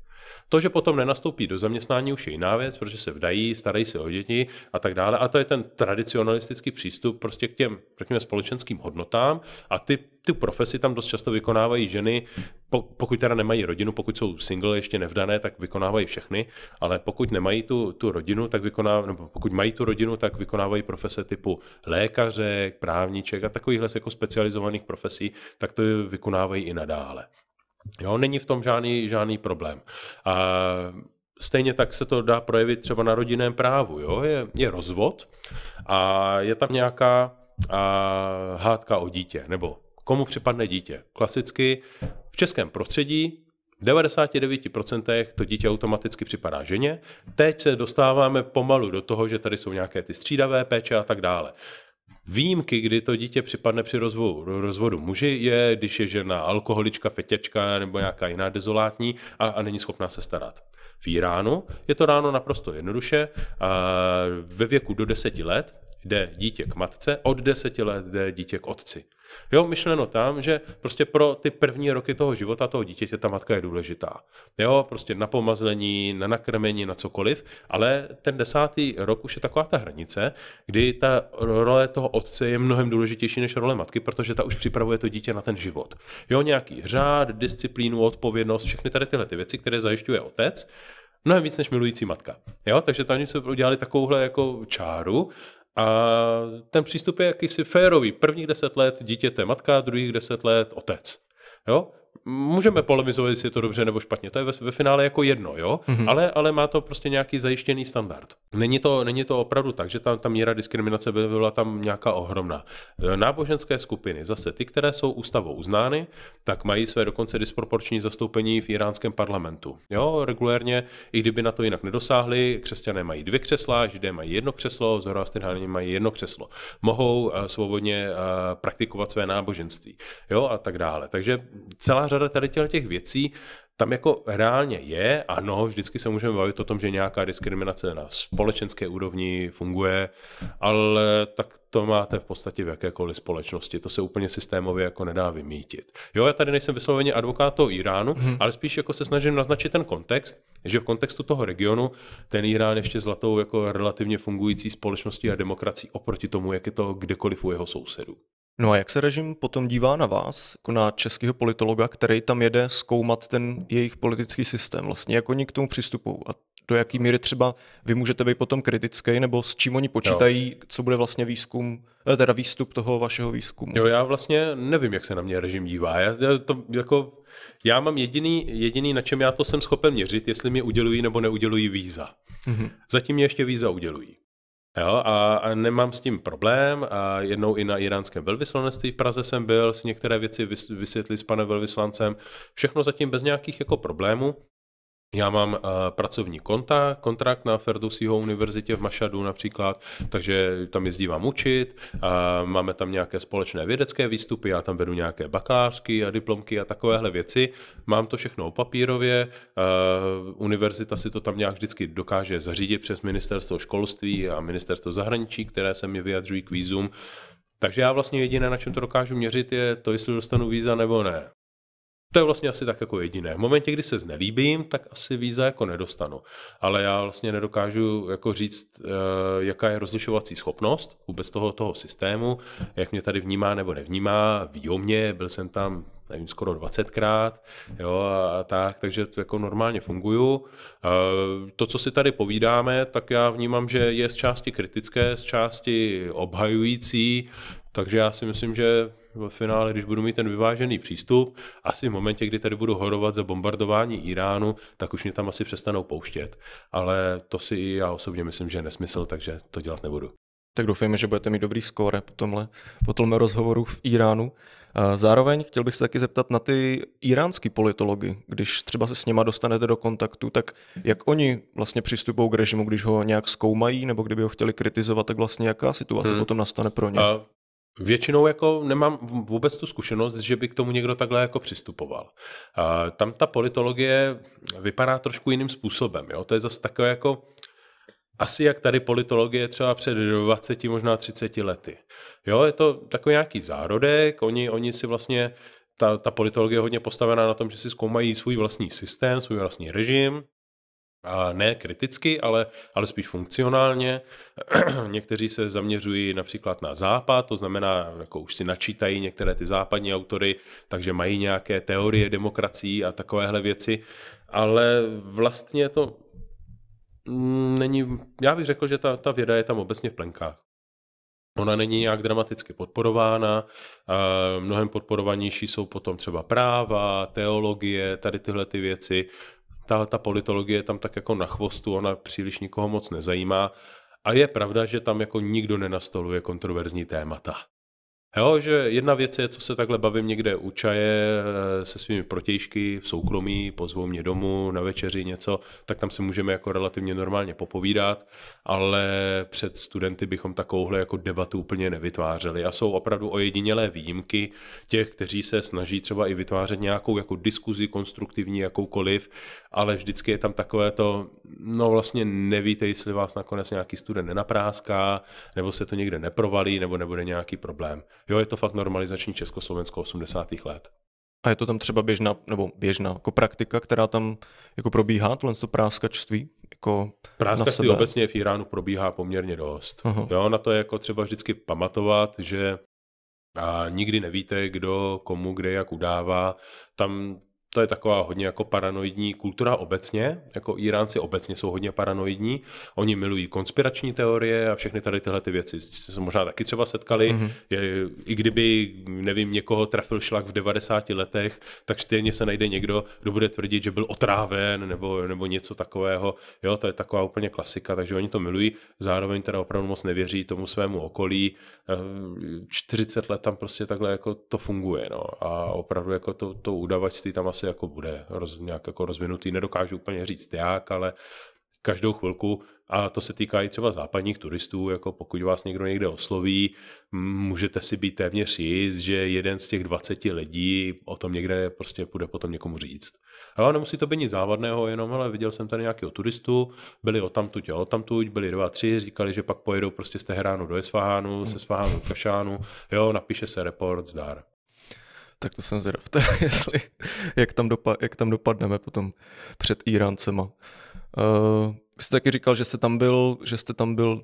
[SPEAKER 1] To, že potom nenastoupí do zaměstnání, už je jiná věc, protože se vdají, starají se o děti a tak dále. A to je ten tradicionalistický přístup prostě k těm, řekněme, společenským hodnotám a ty ty profesi tam dost často vykonávají ženy, pokud teda nemají rodinu, pokud jsou single, ještě nevdané, tak vykonávají všechny, ale pokud nemají tu, tu rodinu, tak vykonávají, nebo pokud mají tu rodinu, tak vykonávají profese typu lékaře, právníček a takovýchhle jako specializovaných profesí, tak to vykonávají i nadále. Jo, není v tom žádný, žádný problém. A Stejně tak se to dá projevit třeba na rodinném právu. Jo? Je, je rozvod a je tam nějaká a, hádka o dítě, nebo komu připadne dítě. Klasicky v českém prostředí v 99% to dítě automaticky připadá ženě. Teď se dostáváme pomalu do toho, že tady jsou nějaké ty střídavé péče a tak dále. Výjimky, kdy to dítě připadne při rozvodu, rozvodu muži, je, když je žena alkoholička, fetěčka nebo nějaká jiná dezolátní a, a není schopná se starat. V Iránu je to ráno naprosto jednoduše. A ve věku do 10 let jde dítě k matce, od 10 let jde dítě k otci. Jo, myšleno tam, že prostě pro ty první roky toho života toho dítěte ta matka je důležitá. Jo, prostě na pomazlení, na nakrmení, na cokoliv, ale ten desátý rok už je taková ta hranice, kdy ta role toho otce je mnohem důležitější než role matky, protože ta už připravuje to dítě na ten život. Jo, nějaký řád, disciplínu, odpovědnost, všechny tady tyhle ty věci, které zajišťuje otec, mnohem víc než milující matka. Jo? Takže tam se udělali takovouhle jako čáru a ten přístup je jakýsi férový. Prvních deset let dítěte matka, druhých deset let otec. Jo? můžeme polemizovat, jestli je to dobře nebo špatně. To je ve, ve finále jako jedno, jo, mm-hmm. ale, ale má to prostě nějaký zajištěný standard. Není to, není to opravdu tak, že tam ta míra diskriminace by byla tam nějaká ohromná. E, náboženské skupiny, zase ty, které jsou ústavou uznány, tak mají své dokonce disproporční zastoupení v iránském parlamentu. Jo, regulérně, i kdyby na to jinak nedosáhli, křesťané mají dvě křesla, židé mají jedno křeslo, zoroastriáni mají jedno křeslo. Mohou e, svobodně e, praktikovat své náboženství, jo, a tak dále. Takže celá celá řada tady těch věcí tam jako reálně je, ano, vždycky se můžeme bavit o tom, že nějaká diskriminace na společenské úrovni funguje, ale tak to máte v podstatě v jakékoliv společnosti. To se úplně systémově jako nedá vymítit. Jo, já tady nejsem vysloveně advokát toho Iránu, hmm. ale spíš jako se snažím naznačit ten kontext, že v kontextu toho regionu ten Irán ještě zlatou jako relativně fungující společností a demokracií oproti tomu, jak je to kdekoliv u jeho sousedů.
[SPEAKER 2] No a jak se režim potom dívá na vás, jako na českého politologa, který tam jede zkoumat ten jejich politický systém, vlastně jak oni k tomu přistupují a do jaký míry třeba vy můžete být potom kritický, nebo s čím oni počítají, jo. co bude vlastně výzkum, eh, teda výstup toho vašeho výzkumu.
[SPEAKER 1] Jo, já vlastně nevím, jak se na mě režim dívá. Já, to jako, já mám jediný, jediný, na čem já to jsem schopen měřit, jestli mě udělují nebo neudělují víza. Mm-hmm. Zatím mě ještě víza udělují. Jo, a, nemám s tím problém. A jednou i na iránském velvyslanectví v Praze jsem byl, si některé věci vysvětlil s panem velvyslancem. Všechno zatím bez nějakých jako problémů. Já mám uh, pracovní konta, kontrakt na Ferdusího univerzitě v Mašadu například, takže tam jezdívám učit, uh, máme tam nějaké společné vědecké výstupy, já tam vedu nějaké bakalářky a diplomky a takovéhle věci. Mám to všechno papírově, uh, eh, univerzita si to tam nějak vždycky dokáže zařídit přes ministerstvo školství a ministerstvo zahraničí, které se mi vyjadřují k vízum. Takže já vlastně jediné, na čem to dokážu měřit, je to, jestli dostanu víza nebo ne. To je vlastně asi tak jako jediné. V momentě, kdy se znelíbím, tak asi víza jako nedostanu. Ale já vlastně nedokážu jako říct, eh, jaká je rozlišovací schopnost vůbec toho, toho systému, jak mě tady vnímá nebo nevnímá, ví o mě, byl jsem tam nevím, skoro 20krát, jo, a, tak, takže to jako normálně funguju. Eh, to, co si tady povídáme, tak já vnímám, že je z části kritické, z části obhajující, takže já si myslím, že v finále, když budu mít ten vyvážený přístup, asi v momentě, kdy tady budu horovat za bombardování Iránu, tak už
[SPEAKER 2] mě tam asi přestanou pouštět. Ale to si i já osobně myslím, že je nesmysl, takže to dělat nebudu. Tak doufejme, že budete mít dobrý skóre po tomhle, po tomhle rozhovoru v Iránu. Zároveň chtěl bych se taky zeptat na ty iránský politology. Když třeba se s nima dostanete do kontaktu, tak jak oni vlastně přistupují k režimu, když ho nějak zkoumají, nebo kdyby ho chtěli kritizovat, tak vlastně jaká situace hmm. potom nastane pro ně? A
[SPEAKER 1] Většinou jako nemám vůbec tu zkušenost, že by k tomu někdo takhle jako přistupoval. A tam ta politologie vypadá trošku jiným způsobem. Jo? To je zase takové jako asi jak tady politologie třeba před 20, možná 30 lety. Jo, je to takový nějaký zárodek, oni, oni si vlastně, ta, ta politologie je hodně postavená na tom, že si zkoumají svůj vlastní systém, svůj vlastní režim, a ne kriticky, ale, ale spíš funkcionálně. Někteří se zaměřují například na západ, to znamená, jako už si načítají některé ty západní autory, takže mají nějaké teorie demokracií a takovéhle věci, ale vlastně to mm, není, já bych řekl, že ta, ta věda je tam obecně v plenkách. Ona není nějak dramaticky podporována, mnohem podporovanější jsou potom třeba práva, teologie, tady tyhle ty věci ta, ta politologie je tam tak jako na chvostu, ona příliš nikoho moc nezajímá. A je pravda, že tam jako nikdo nenastoluje kontroverzní témata. Jo, že jedna věc je, co se takhle bavím někde u čaje eh, se svými protějšky v soukromí, pozvou mě domů na večeři něco, tak tam se můžeme jako relativně normálně popovídat, ale před studenty bychom takovouhle jako debatu úplně nevytvářeli a jsou opravdu ojedinělé výjimky těch, kteří se snaží třeba i vytvářet nějakou jako diskuzi konstruktivní, jakoukoliv, ale vždycky je tam takové to, no vlastně nevíte, jestli vás nakonec nějaký student nenapráská, nebo se to někde neprovalí, nebo nebude nějaký problém. Jo, je to fakt normalizační Československo
[SPEAKER 2] 80. let. A je to tam třeba běžná, nebo běžná, jako praktika, která tam jako probíhá, tohle to práskačství? Jako práskačství obecně
[SPEAKER 1] v Iránu probíhá poměrně dost. Uh-huh. Jo, na to je jako třeba vždycky pamatovat, že a nikdy nevíte, kdo komu kde jak udává. Tam to je taková hodně jako paranoidní kultura obecně, jako Iránci obecně jsou hodně paranoidní, oni milují konspirační teorie a všechny tady tyhle ty věci, jste se možná taky třeba setkali, mm-hmm. je, i kdyby, nevím, někoho trafil šlak v 90 letech, tak stejně se najde někdo, kdo bude tvrdit, že byl otráven nebo, nebo něco takového, jo, to je taková úplně klasika, takže oni to milují, zároveň teda opravdu moc nevěří tomu svému okolí, 40 eh, let tam prostě takhle jako to funguje, no, a opravdu jako to, to udavačství tam asi asi jako bude roz, nějak jako rozvinutý, nedokážu úplně říct jak, ale každou chvilku, a to se týká i třeba západních turistů, jako pokud vás někdo někde osloví, můžete si být téměř jist, že jeden z těch 20 lidí o tom někde prostě půjde potom někomu říct. Ale nemusí to být nic závadného, jenom ale viděl jsem tady nějakého turistu, byli o tamtuť a o tamtuť, byli dva, tři, říkali, že pak pojedou prostě z Tehránu do Esfahánu, hmm. se Esfahánu do Kašánu, jo, napíše se report, zdar.
[SPEAKER 2] Tak to jsem zvědav, teda, jestli, jak, tam dopa- jak tam dopadneme potom před Iráncema. Uh, eh, jste taky říkal, že jste tam byl, že jste tam byl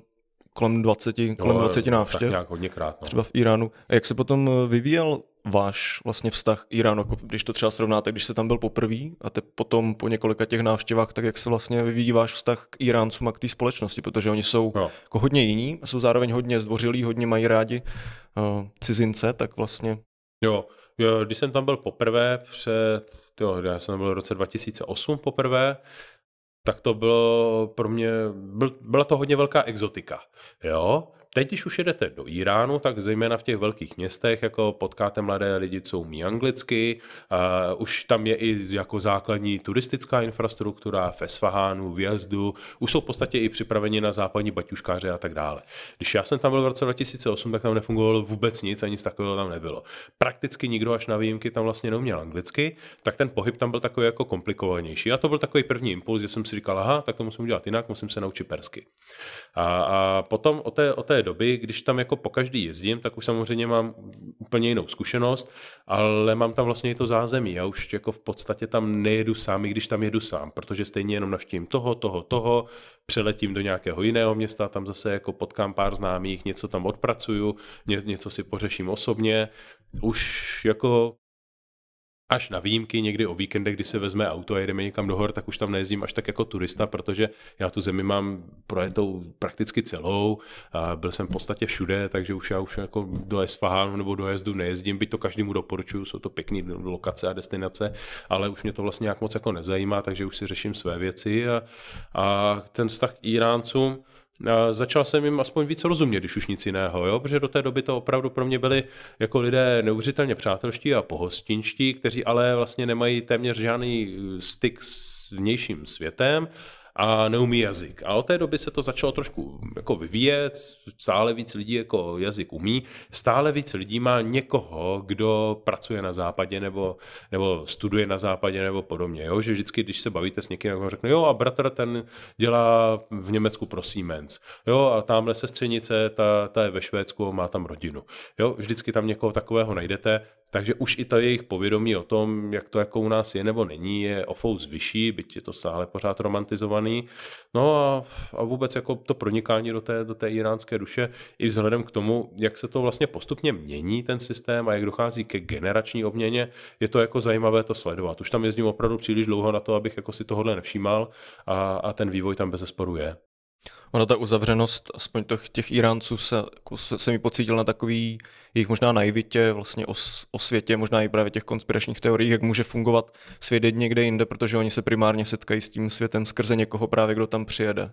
[SPEAKER 2] kolem 20, no, kolem 20 návštěv. Tak nějak hodněkrát. No. Třeba v Iránu. A jak se potom eh, vyvíjel váš vlastně vztah k Iránu, jako když to třeba srovnáte, když jste tam byl poprvé a te potom po několika těch návštěvách, tak jak se vlastně vyvíjí váš vztah k Iráncům a k té společnosti, protože oni jsou no. jako hodně jiní a jsou zároveň hodně zdvořilí, hodně mají rádi uh, cizince, tak vlastně. Jo,
[SPEAKER 1] Jo, když jsem tam byl poprvé před, jo, já jsem tam byl v roce 2008 poprvé, tak to bylo pro mě, byl, byla to hodně velká exotika, jo, Teď, když už jedete do Iránu, tak zejména v těch velkých městech, jako potkáte mladé lidi, co umí anglicky, uh, už tam je i jako základní turistická infrastruktura v Esfahánu, v jezdu, už jsou v podstatě i připraveni na západní baťuškáře a tak dále. Když já jsem tam byl v roce 2008, tak tam nefungovalo vůbec nic a nic takového tam nebylo. Prakticky nikdo až na výjimky tam vlastně neuměl anglicky, tak ten pohyb tam byl takový jako komplikovanější. A to byl takový první impuls, že jsem si říkal, aha, tak to musím udělat jinak, musím se naučit persky. A, a potom o té, o té doby, když tam jako po každý jezdím, tak už samozřejmě mám úplně jinou zkušenost, ale mám tam vlastně i to zázemí. Já už jako v podstatě tam nejedu sám, i když tam jedu sám, protože stejně jenom navštívím toho, toho, toho, přeletím do nějakého jiného města, tam zase jako potkám pár známých, něco tam odpracuju, něco si pořeším osobně. Už jako až na výjimky, někdy o víkendech, kdy se vezme auto a jedeme někam do hor, tak už tam nejezdím až tak jako turista, protože já tu zemi mám projetou prakticky celou, a byl jsem v podstatě všude, takže už já už jako do Esfahanu nebo do jezdu nejezdím, byť to každému doporučuju, jsou to pěkné lokace a destinace, ale už mě to vlastně nějak moc jako nezajímá, takže už si řeším své věci a, a ten vztah k Iráncům, začal jsem jim aspoň víc rozumět, když už nic jiného, jo? protože do té doby to opravdu pro mě byli jako lidé neuvěřitelně přátelští a pohostinští, kteří ale vlastně nemají téměř žádný styk s vnějším světem a neumí jazyk. A od té doby se to začalo trošku jako vyvíjet, stále víc lidí jako jazyk umí, stále víc lidí má někoho, kdo pracuje na západě nebo, nebo studuje na západě nebo podobně. Jo? Že vždycky, když se bavíte s někým, tak vám řekne, jo a bratr ten dělá v Německu pro Siemens. Jo a tamhle sestřenice, ta, ta je ve Švédsku, má tam rodinu. Jo, vždycky tam někoho takového najdete, takže už i ta jejich povědomí o tom, jak to jako u nás je nebo není, je o vyšší, byť je to stále pořád romantizované strany. No a, a vůbec jako to pronikání do té, do té iránské duše i vzhledem k tomu, jak se to vlastně postupně mění ten systém a jak dochází ke generační obměně, je to jako zajímavé to sledovat. Už tam jezdím opravdu příliš dlouho na to, abych jako si tohohle nevšímal
[SPEAKER 2] a, a ten vývoj tam bez zesporu je. Ona ta uzavřenost, aspoň těch, těch Iránců, se, jako se, se mi pocítil na takový jejich možná naivitě, vlastně o, o světě, možná i právě těch konspiračních teoriích, jak může fungovat svět někde jinde, protože oni se primárně setkají s tím světem skrze někoho právě, kdo tam přijede.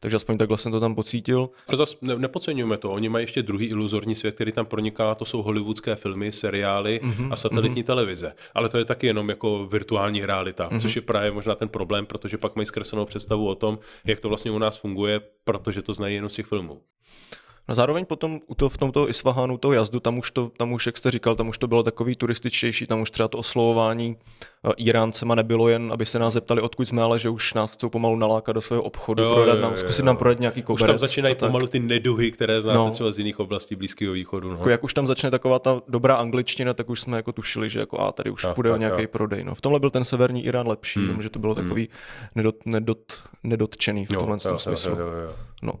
[SPEAKER 2] Takže aspoň takhle jsem to tam pocítil.
[SPEAKER 1] Ale zase nepodceňujeme to, oni mají ještě druhý iluzorní svět, který tam proniká, to jsou hollywoodské filmy, seriály mm-hmm, a satelitní mm-hmm. televize. Ale to je taky jenom jako virtuální realita, mm-hmm. což je právě možná ten problém, protože pak mají zkreslenou představu o tom, jak to vlastně u nás funguje, protože to znají jenom z těch filmů.
[SPEAKER 2] No zároveň potom u to, v tomto Isfahanu, toho jazdu, tam už, to, tam už, jak jste říkal, tam už to bylo takový turističtější, tam už třeba to oslovování eh, Iráncema nebylo jen, aby se nás zeptali, odkud jsme, ale že už nás chcou pomalu nalákat do svého obchodu, jo, prodat jo, nám, jo, zkusit jo. nám prodat nějaký koberec. Už tam začínají pomalu ty
[SPEAKER 1] neduhy, které znáte no. třeba z jiných oblastí Blízkého východu. No. Jako jak už
[SPEAKER 2] tam začne taková ta dobrá angličtina, tak už jsme jako tušili, že jako a tady už půjde o nějaký prodej. No. V tomhle byl ten severní Irán lepší, hmm. že to bylo hmm. takový hmm. nedot, nedot, nedotčený v jo, tomhle jo, smyslu. Jo, jo, jo. No.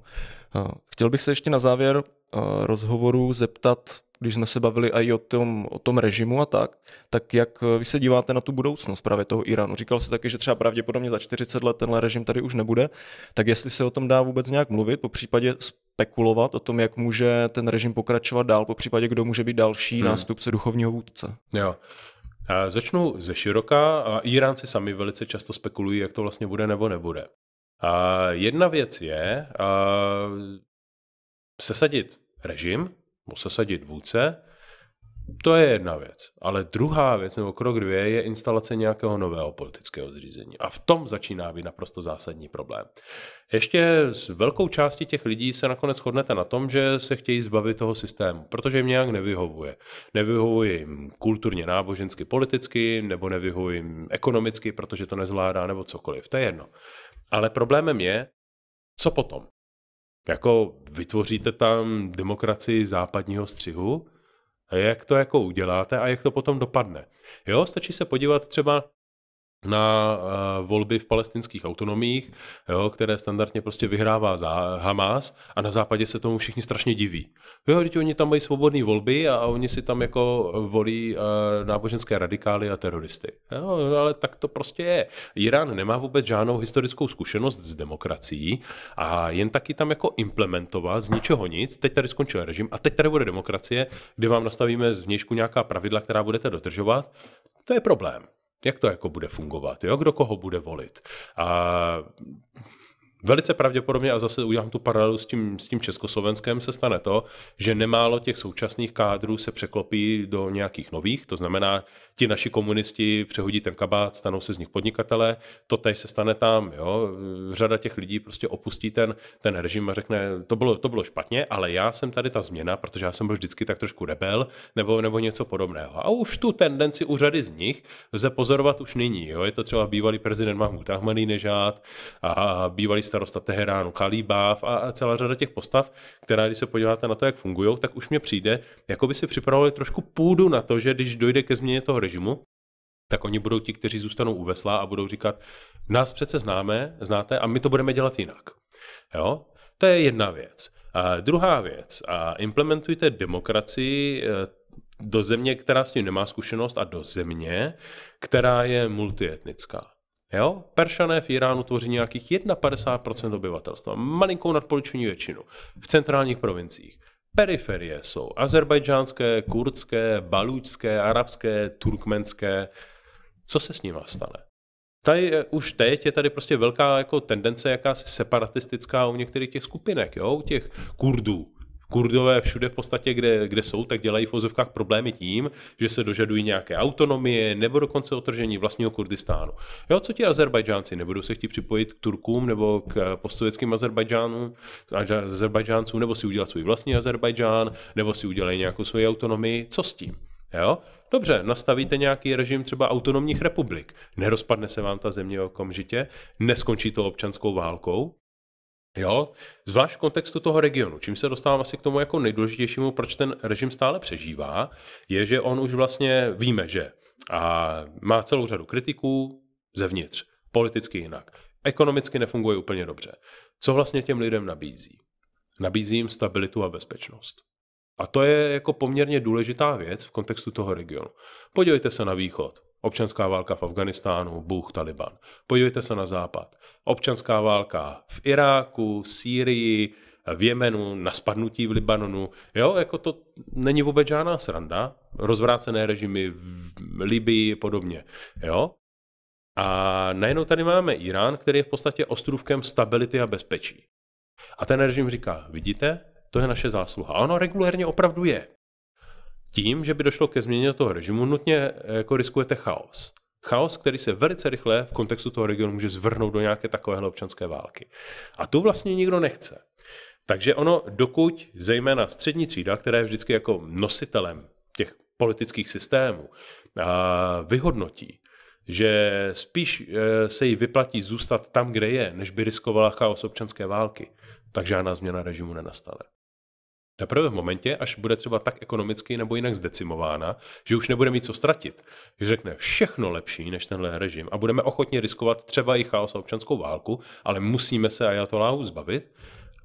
[SPEAKER 2] Eh, chtěl bych se ještě na závěr eh, rozhovoru zeptat, když jsme se bavili i o tom, o tom režimu a tak, tak jak eh, vy se díváte na tu budoucnost právě toho Iránu? Říkal jste taky, že třeba pravděpodobně za 40 let tenhle režim tady už nebude, tak jestli se o tom dá vůbec nějak mluvit, po případě spekulovat o tom, jak může ten režim pokračovat dál, po případě kdo může být další hmm. nástupce duchovního vůdce? Jo.
[SPEAKER 1] Začnu ze široka. Iránci sami velice často spekulují, jak to vlastně bude nebo nebude. A jedna věc je a, sesadit režim, sesadit vůdce, to je jedna věc. Ale druhá věc, nebo krok dvě, je instalace nějakého nového politického zřízení. A v tom začíná být naprosto zásadní problém. Ještě s velkou částí těch lidí se nakonec shodnete na tom, že se chtějí zbavit toho systému, protože jim nějak nevyhovuje. Nevyhovuje jim kulturně, nábožensky, politicky, nebo nevyhovuje jim ekonomicky, protože to nezvládá, nebo cokoliv. To je jedno. Ale problémem je, co potom? Jako vytvoříte tam demokracii západního střihu? Jak to jako uděláte a jak to potom dopadne? Jo, stačí se podívat třeba na eh, volby v palestinských autonomích, jo, které standardně prostě vyhrává za Hamas a na západě se tomu všichni strašně diví. Jo, teď oni tam mají svobodné volby a oni si tam jako volí eh, náboženské radikály a teroristy. Jo, ale tak to prostě je. Irán nemá vůbec žádnou historickou zkušenost s demokracií a jen taky tam jako implementovat z ničeho nic. Teď tady skončil režim a teď tady bude demokracie, kde vám nastavíme z nějaká pravidla, která budete dodržovat. To je problém jak to jako bude fungovat, jo? kdo koho bude volit. A Velice pravděpodobně, a zase udělám tu paralelu s tím, s tím Československem, se stane to, že nemálo těch současných kádrů se překlopí do nějakých nových, to znamená, ti naši komunisti přehodí ten kabát, stanou se z nich podnikatele, to teď se stane tam, jo. Řada těch lidí prostě opustí ten, ten režim a řekne, to bylo, to bylo špatně, ale já jsem tady ta změna, protože já jsem byl vždycky tak trošku rebel nebo, nebo něco podobného. A už tu tendenci u řady z nich lze pozorovat už nyní, jo. Je to třeba bývalý prezident Mahmoud Ahmadinejad a bývalý starosta Teheránu, Kalíbáv a, celá řada těch postav, která, když se podíváte na to, jak fungují, tak už mě přijde, jako by si připravovali trošku půdu na to, že když dojde ke změně toho režimu, tak oni budou ti, kteří zůstanou u vesla a budou říkat, nás přece známe, znáte a my to budeme dělat jinak. Jo? To je jedna věc. A druhá věc, a implementujte demokracii e, do země, která s tím nemá zkušenost a do země, která je multietnická. Jo? Peršané v Iránu tvoří nějakých 51% obyvatelstva, malinkou nadpoliční většinu v centrálních provinciích. Periferie jsou azerbajdžánské, kurdské, balučské, arabské, turkmenské. Co se s nima stane? Tady už teď je tady prostě velká jako tendence jakási separatistická u některých těch skupinek, jo? u těch Kurdů, Kurdové všude v podstatě, kde, kde jsou, tak dělají v ozovkách problémy tím, že se dožadují nějaké autonomie nebo dokonce otržení vlastního Kurdistánu. Jo, co ti Azerbajdžánci? Nebudou se chtít připojit k Turkům nebo k postsovětským Azerbajdžánům, Azerbajdžáncům, nebo si udělat svůj vlastní Azerbajdžán, nebo si udělají nějakou svoji autonomii? Co s tím? Jo? Dobře, nastavíte nějaký režim třeba autonomních republik. Nerozpadne se vám ta země okamžitě, neskončí to občanskou válkou, Jo, zvlášť v kontextu toho regionu, čím se dostávám asi k tomu jako nejdůležitějšímu, proč ten režim stále přežívá, je, že on už vlastně víme, že a má celou řadu kritiků zevnitř, politicky jinak, ekonomicky nefunguje úplně dobře. Co vlastně těm lidem nabízí? Nabízí jim stabilitu a bezpečnost. A to je jako poměrně důležitá věc v kontextu toho regionu. Podívejte se na východ. Občanská válka v Afganistánu, Bůh, Taliban. Podívejte se na západ. Občanská válka v Iráku, Sýrii, v Jemenu, na spadnutí v Libanonu. Jo, jako to není vůbec žádná sranda. Rozvrácené režimy v Libii podobně. Jo? A najednou tady máme Irán, který je v podstatě ostrůvkem stability a bezpečí. A ten režim říká, vidíte, to je naše zásluha. A ono regulérně opravdu je tím, že by došlo ke změně toho režimu, nutně eh, jako riskujete chaos. Chaos, který se velice rychle v kontextu toho regionu může zvrhnout do nějaké takovéhle občanské války. A tu vlastně nikdo nechce. Takže ono, dokud zejména střední třída, která je vždycky jako nositelem těch politických systémů, vyhodnotí, že spíš eh, se jí vyplatí zůstat tam, kde je, než by riskovala chaos občanské války, tak žádná změna režimu nenastane. Teprve v momentě, až bude třeba tak ekonomicky nebo jinak zdecimována, že už nebude mít co ztratit, že řekne všechno lepší než tenhle režim a budeme ochotně riskovat třeba i chaos a občanskou válku, ale musíme se ajatoláhu zbavit,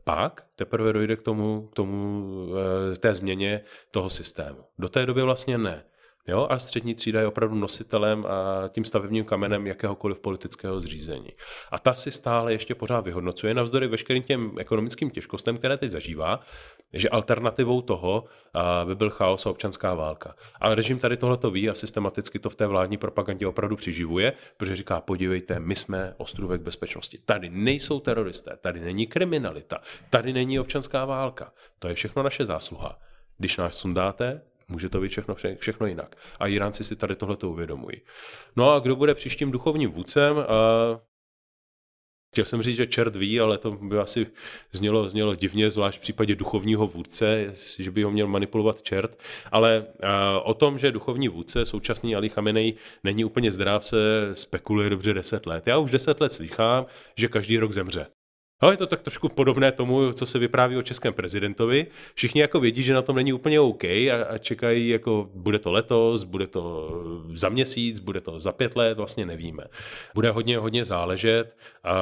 [SPEAKER 1] pak teprve dojde k tomu, k tomu eh, té změně toho systému. Do té doby vlastně ne. Jo? A střední třída je opravdu nositelem a tím stavebním kamenem jakéhokoliv politického zřízení. A ta si stále ještě pořád vyhodnocuje, navzdory veškerým těm ekonomickým těžkostem, které teď zažívá, že alternativou toho by byl chaos a občanská válka. A režim tady tohleto ví a systematicky to v té vládní propagandě opravdu přiživuje, protože říká, podívejte, my jsme ostrůvek bezpečnosti. Tady nejsou teroristé, tady není kriminalita, tady není občanská válka. To je všechno naše zásluha. Když nás sundáte, Může to být všechno, všechno jinak. A Iránci si tady tohleto uvědomují. No a kdo bude příštím duchovním vůdcem? Chtěl jsem říct, že čert ví, ale to by asi znělo, znělo divně, zvlášť v případě duchovního vůdce, že by ho měl manipulovat čert. Ale uh, o tom, že duchovní vůdce, současný Ali Chamenej, není úplně zdráv, se spekuluje dobře deset let. Já už deset let slychám, že každý rok zemře. Ale je to tak trošku podobné tomu, co se vypráví o českém prezidentovi. Všichni jako vědí, že na tom není úplně OK a, a čekají, jako bude to letos, bude to za měsíc, bude to za pět let, vlastně nevíme. Bude hodně, hodně záležet. A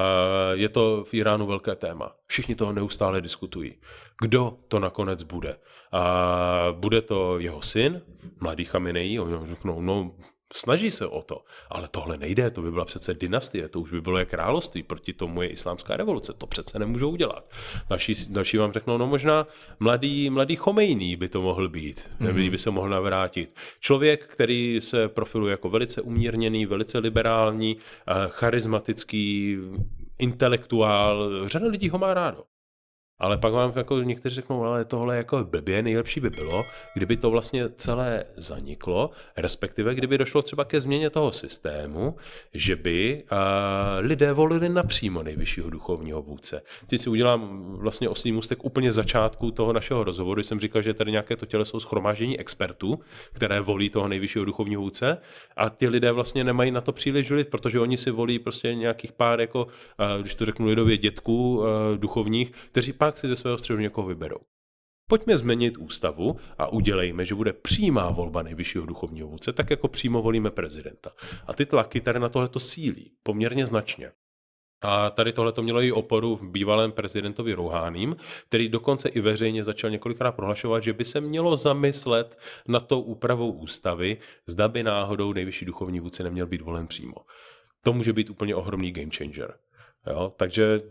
[SPEAKER 1] je to v Iránu velké téma. Všichni toho neustále diskutují. Kdo to nakonec bude? A bude to jeho syn, mladý Chaminej, no, no Snaží se o to, ale tohle nejde, to by byla přece dynastie, to už by bylo je království, proti tomu je islámská revoluce, to přece nemůžou udělat. Další, další vám řeknou, no možná mladý, mladý Chomejný by to mohl být, mm-hmm. by se mohl navrátit. Člověk, který se profiluje jako velice umírněný, velice liberální, eh, charismatický, intelektuál, řada lidí ho má rádo. Ale pak vám jako někteří řeknou, ale tohle jako blbě, nejlepší by bylo, kdyby to vlastně celé zaniklo, respektive kdyby došlo třeba ke změně toho systému, že by uh, lidé volili napřímo nejvyššího duchovního vůdce. Teď si udělám vlastně oslý můstek úplně začátku toho našeho rozhovoru, jsem říkal, že tady nějaké to těleso schromáždění expertů, které volí toho nejvyššího duchovního vůdce a ti lidé vlastně nemají na to příliš vliv, protože oni si volí prostě nějakých pár, jako, uh, když to řeknu lidově, dětků uh, duchovních, kteří pár si ze svého středu někoho vyberou. Pojďme změnit ústavu a udělejme, že bude přímá volba nejvyššího duchovního vůdce, tak jako přímo volíme prezidenta. A ty tlaky tady na tohleto sílí poměrně značně. A tady tohle to mělo i oporu v bývalém prezidentovi Rouháním, který dokonce i veřejně začal několikrát prohlašovat, že by se mělo zamyslet na tou úpravou ústavy, zda by náhodou nejvyšší duchovní vůdce neměl být volen přímo. To může být úplně ohromný game changer. Jo? Takže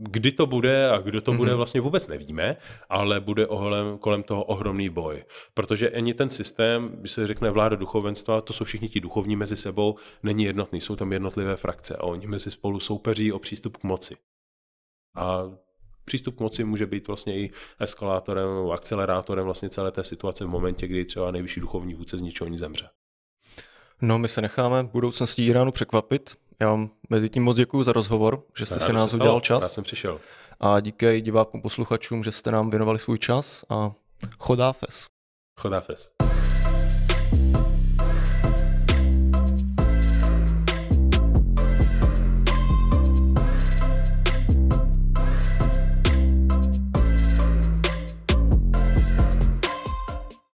[SPEAKER 1] kdy to bude a kdo to bude, mhm. vlastně vůbec nevíme, ale bude ohlem, kolem toho ohromný boj. Protože ani ten systém, když se řekne vláda duchovenstva, to jsou všichni ti duchovní mezi sebou, není jednotný, jsou tam jednotlivé frakce a oni mezi spolu soupeří o přístup k moci. A přístup k moci může být vlastně i eskalátorem akcelerátorem vlastně celé té situace v momentě, kdy třeba nejvyšší duchovní vůdce z ničeho nic zemře.
[SPEAKER 2] No, my se necháme budoucnosti Iránu překvapit. Já vám mezi tím moc děkuji za rozhovor, že jste si nás udělal čas. Já jsem přišel. A díky divákům, posluchačům, že jste nám věnovali svůj čas a chodáfes. Chodáfes.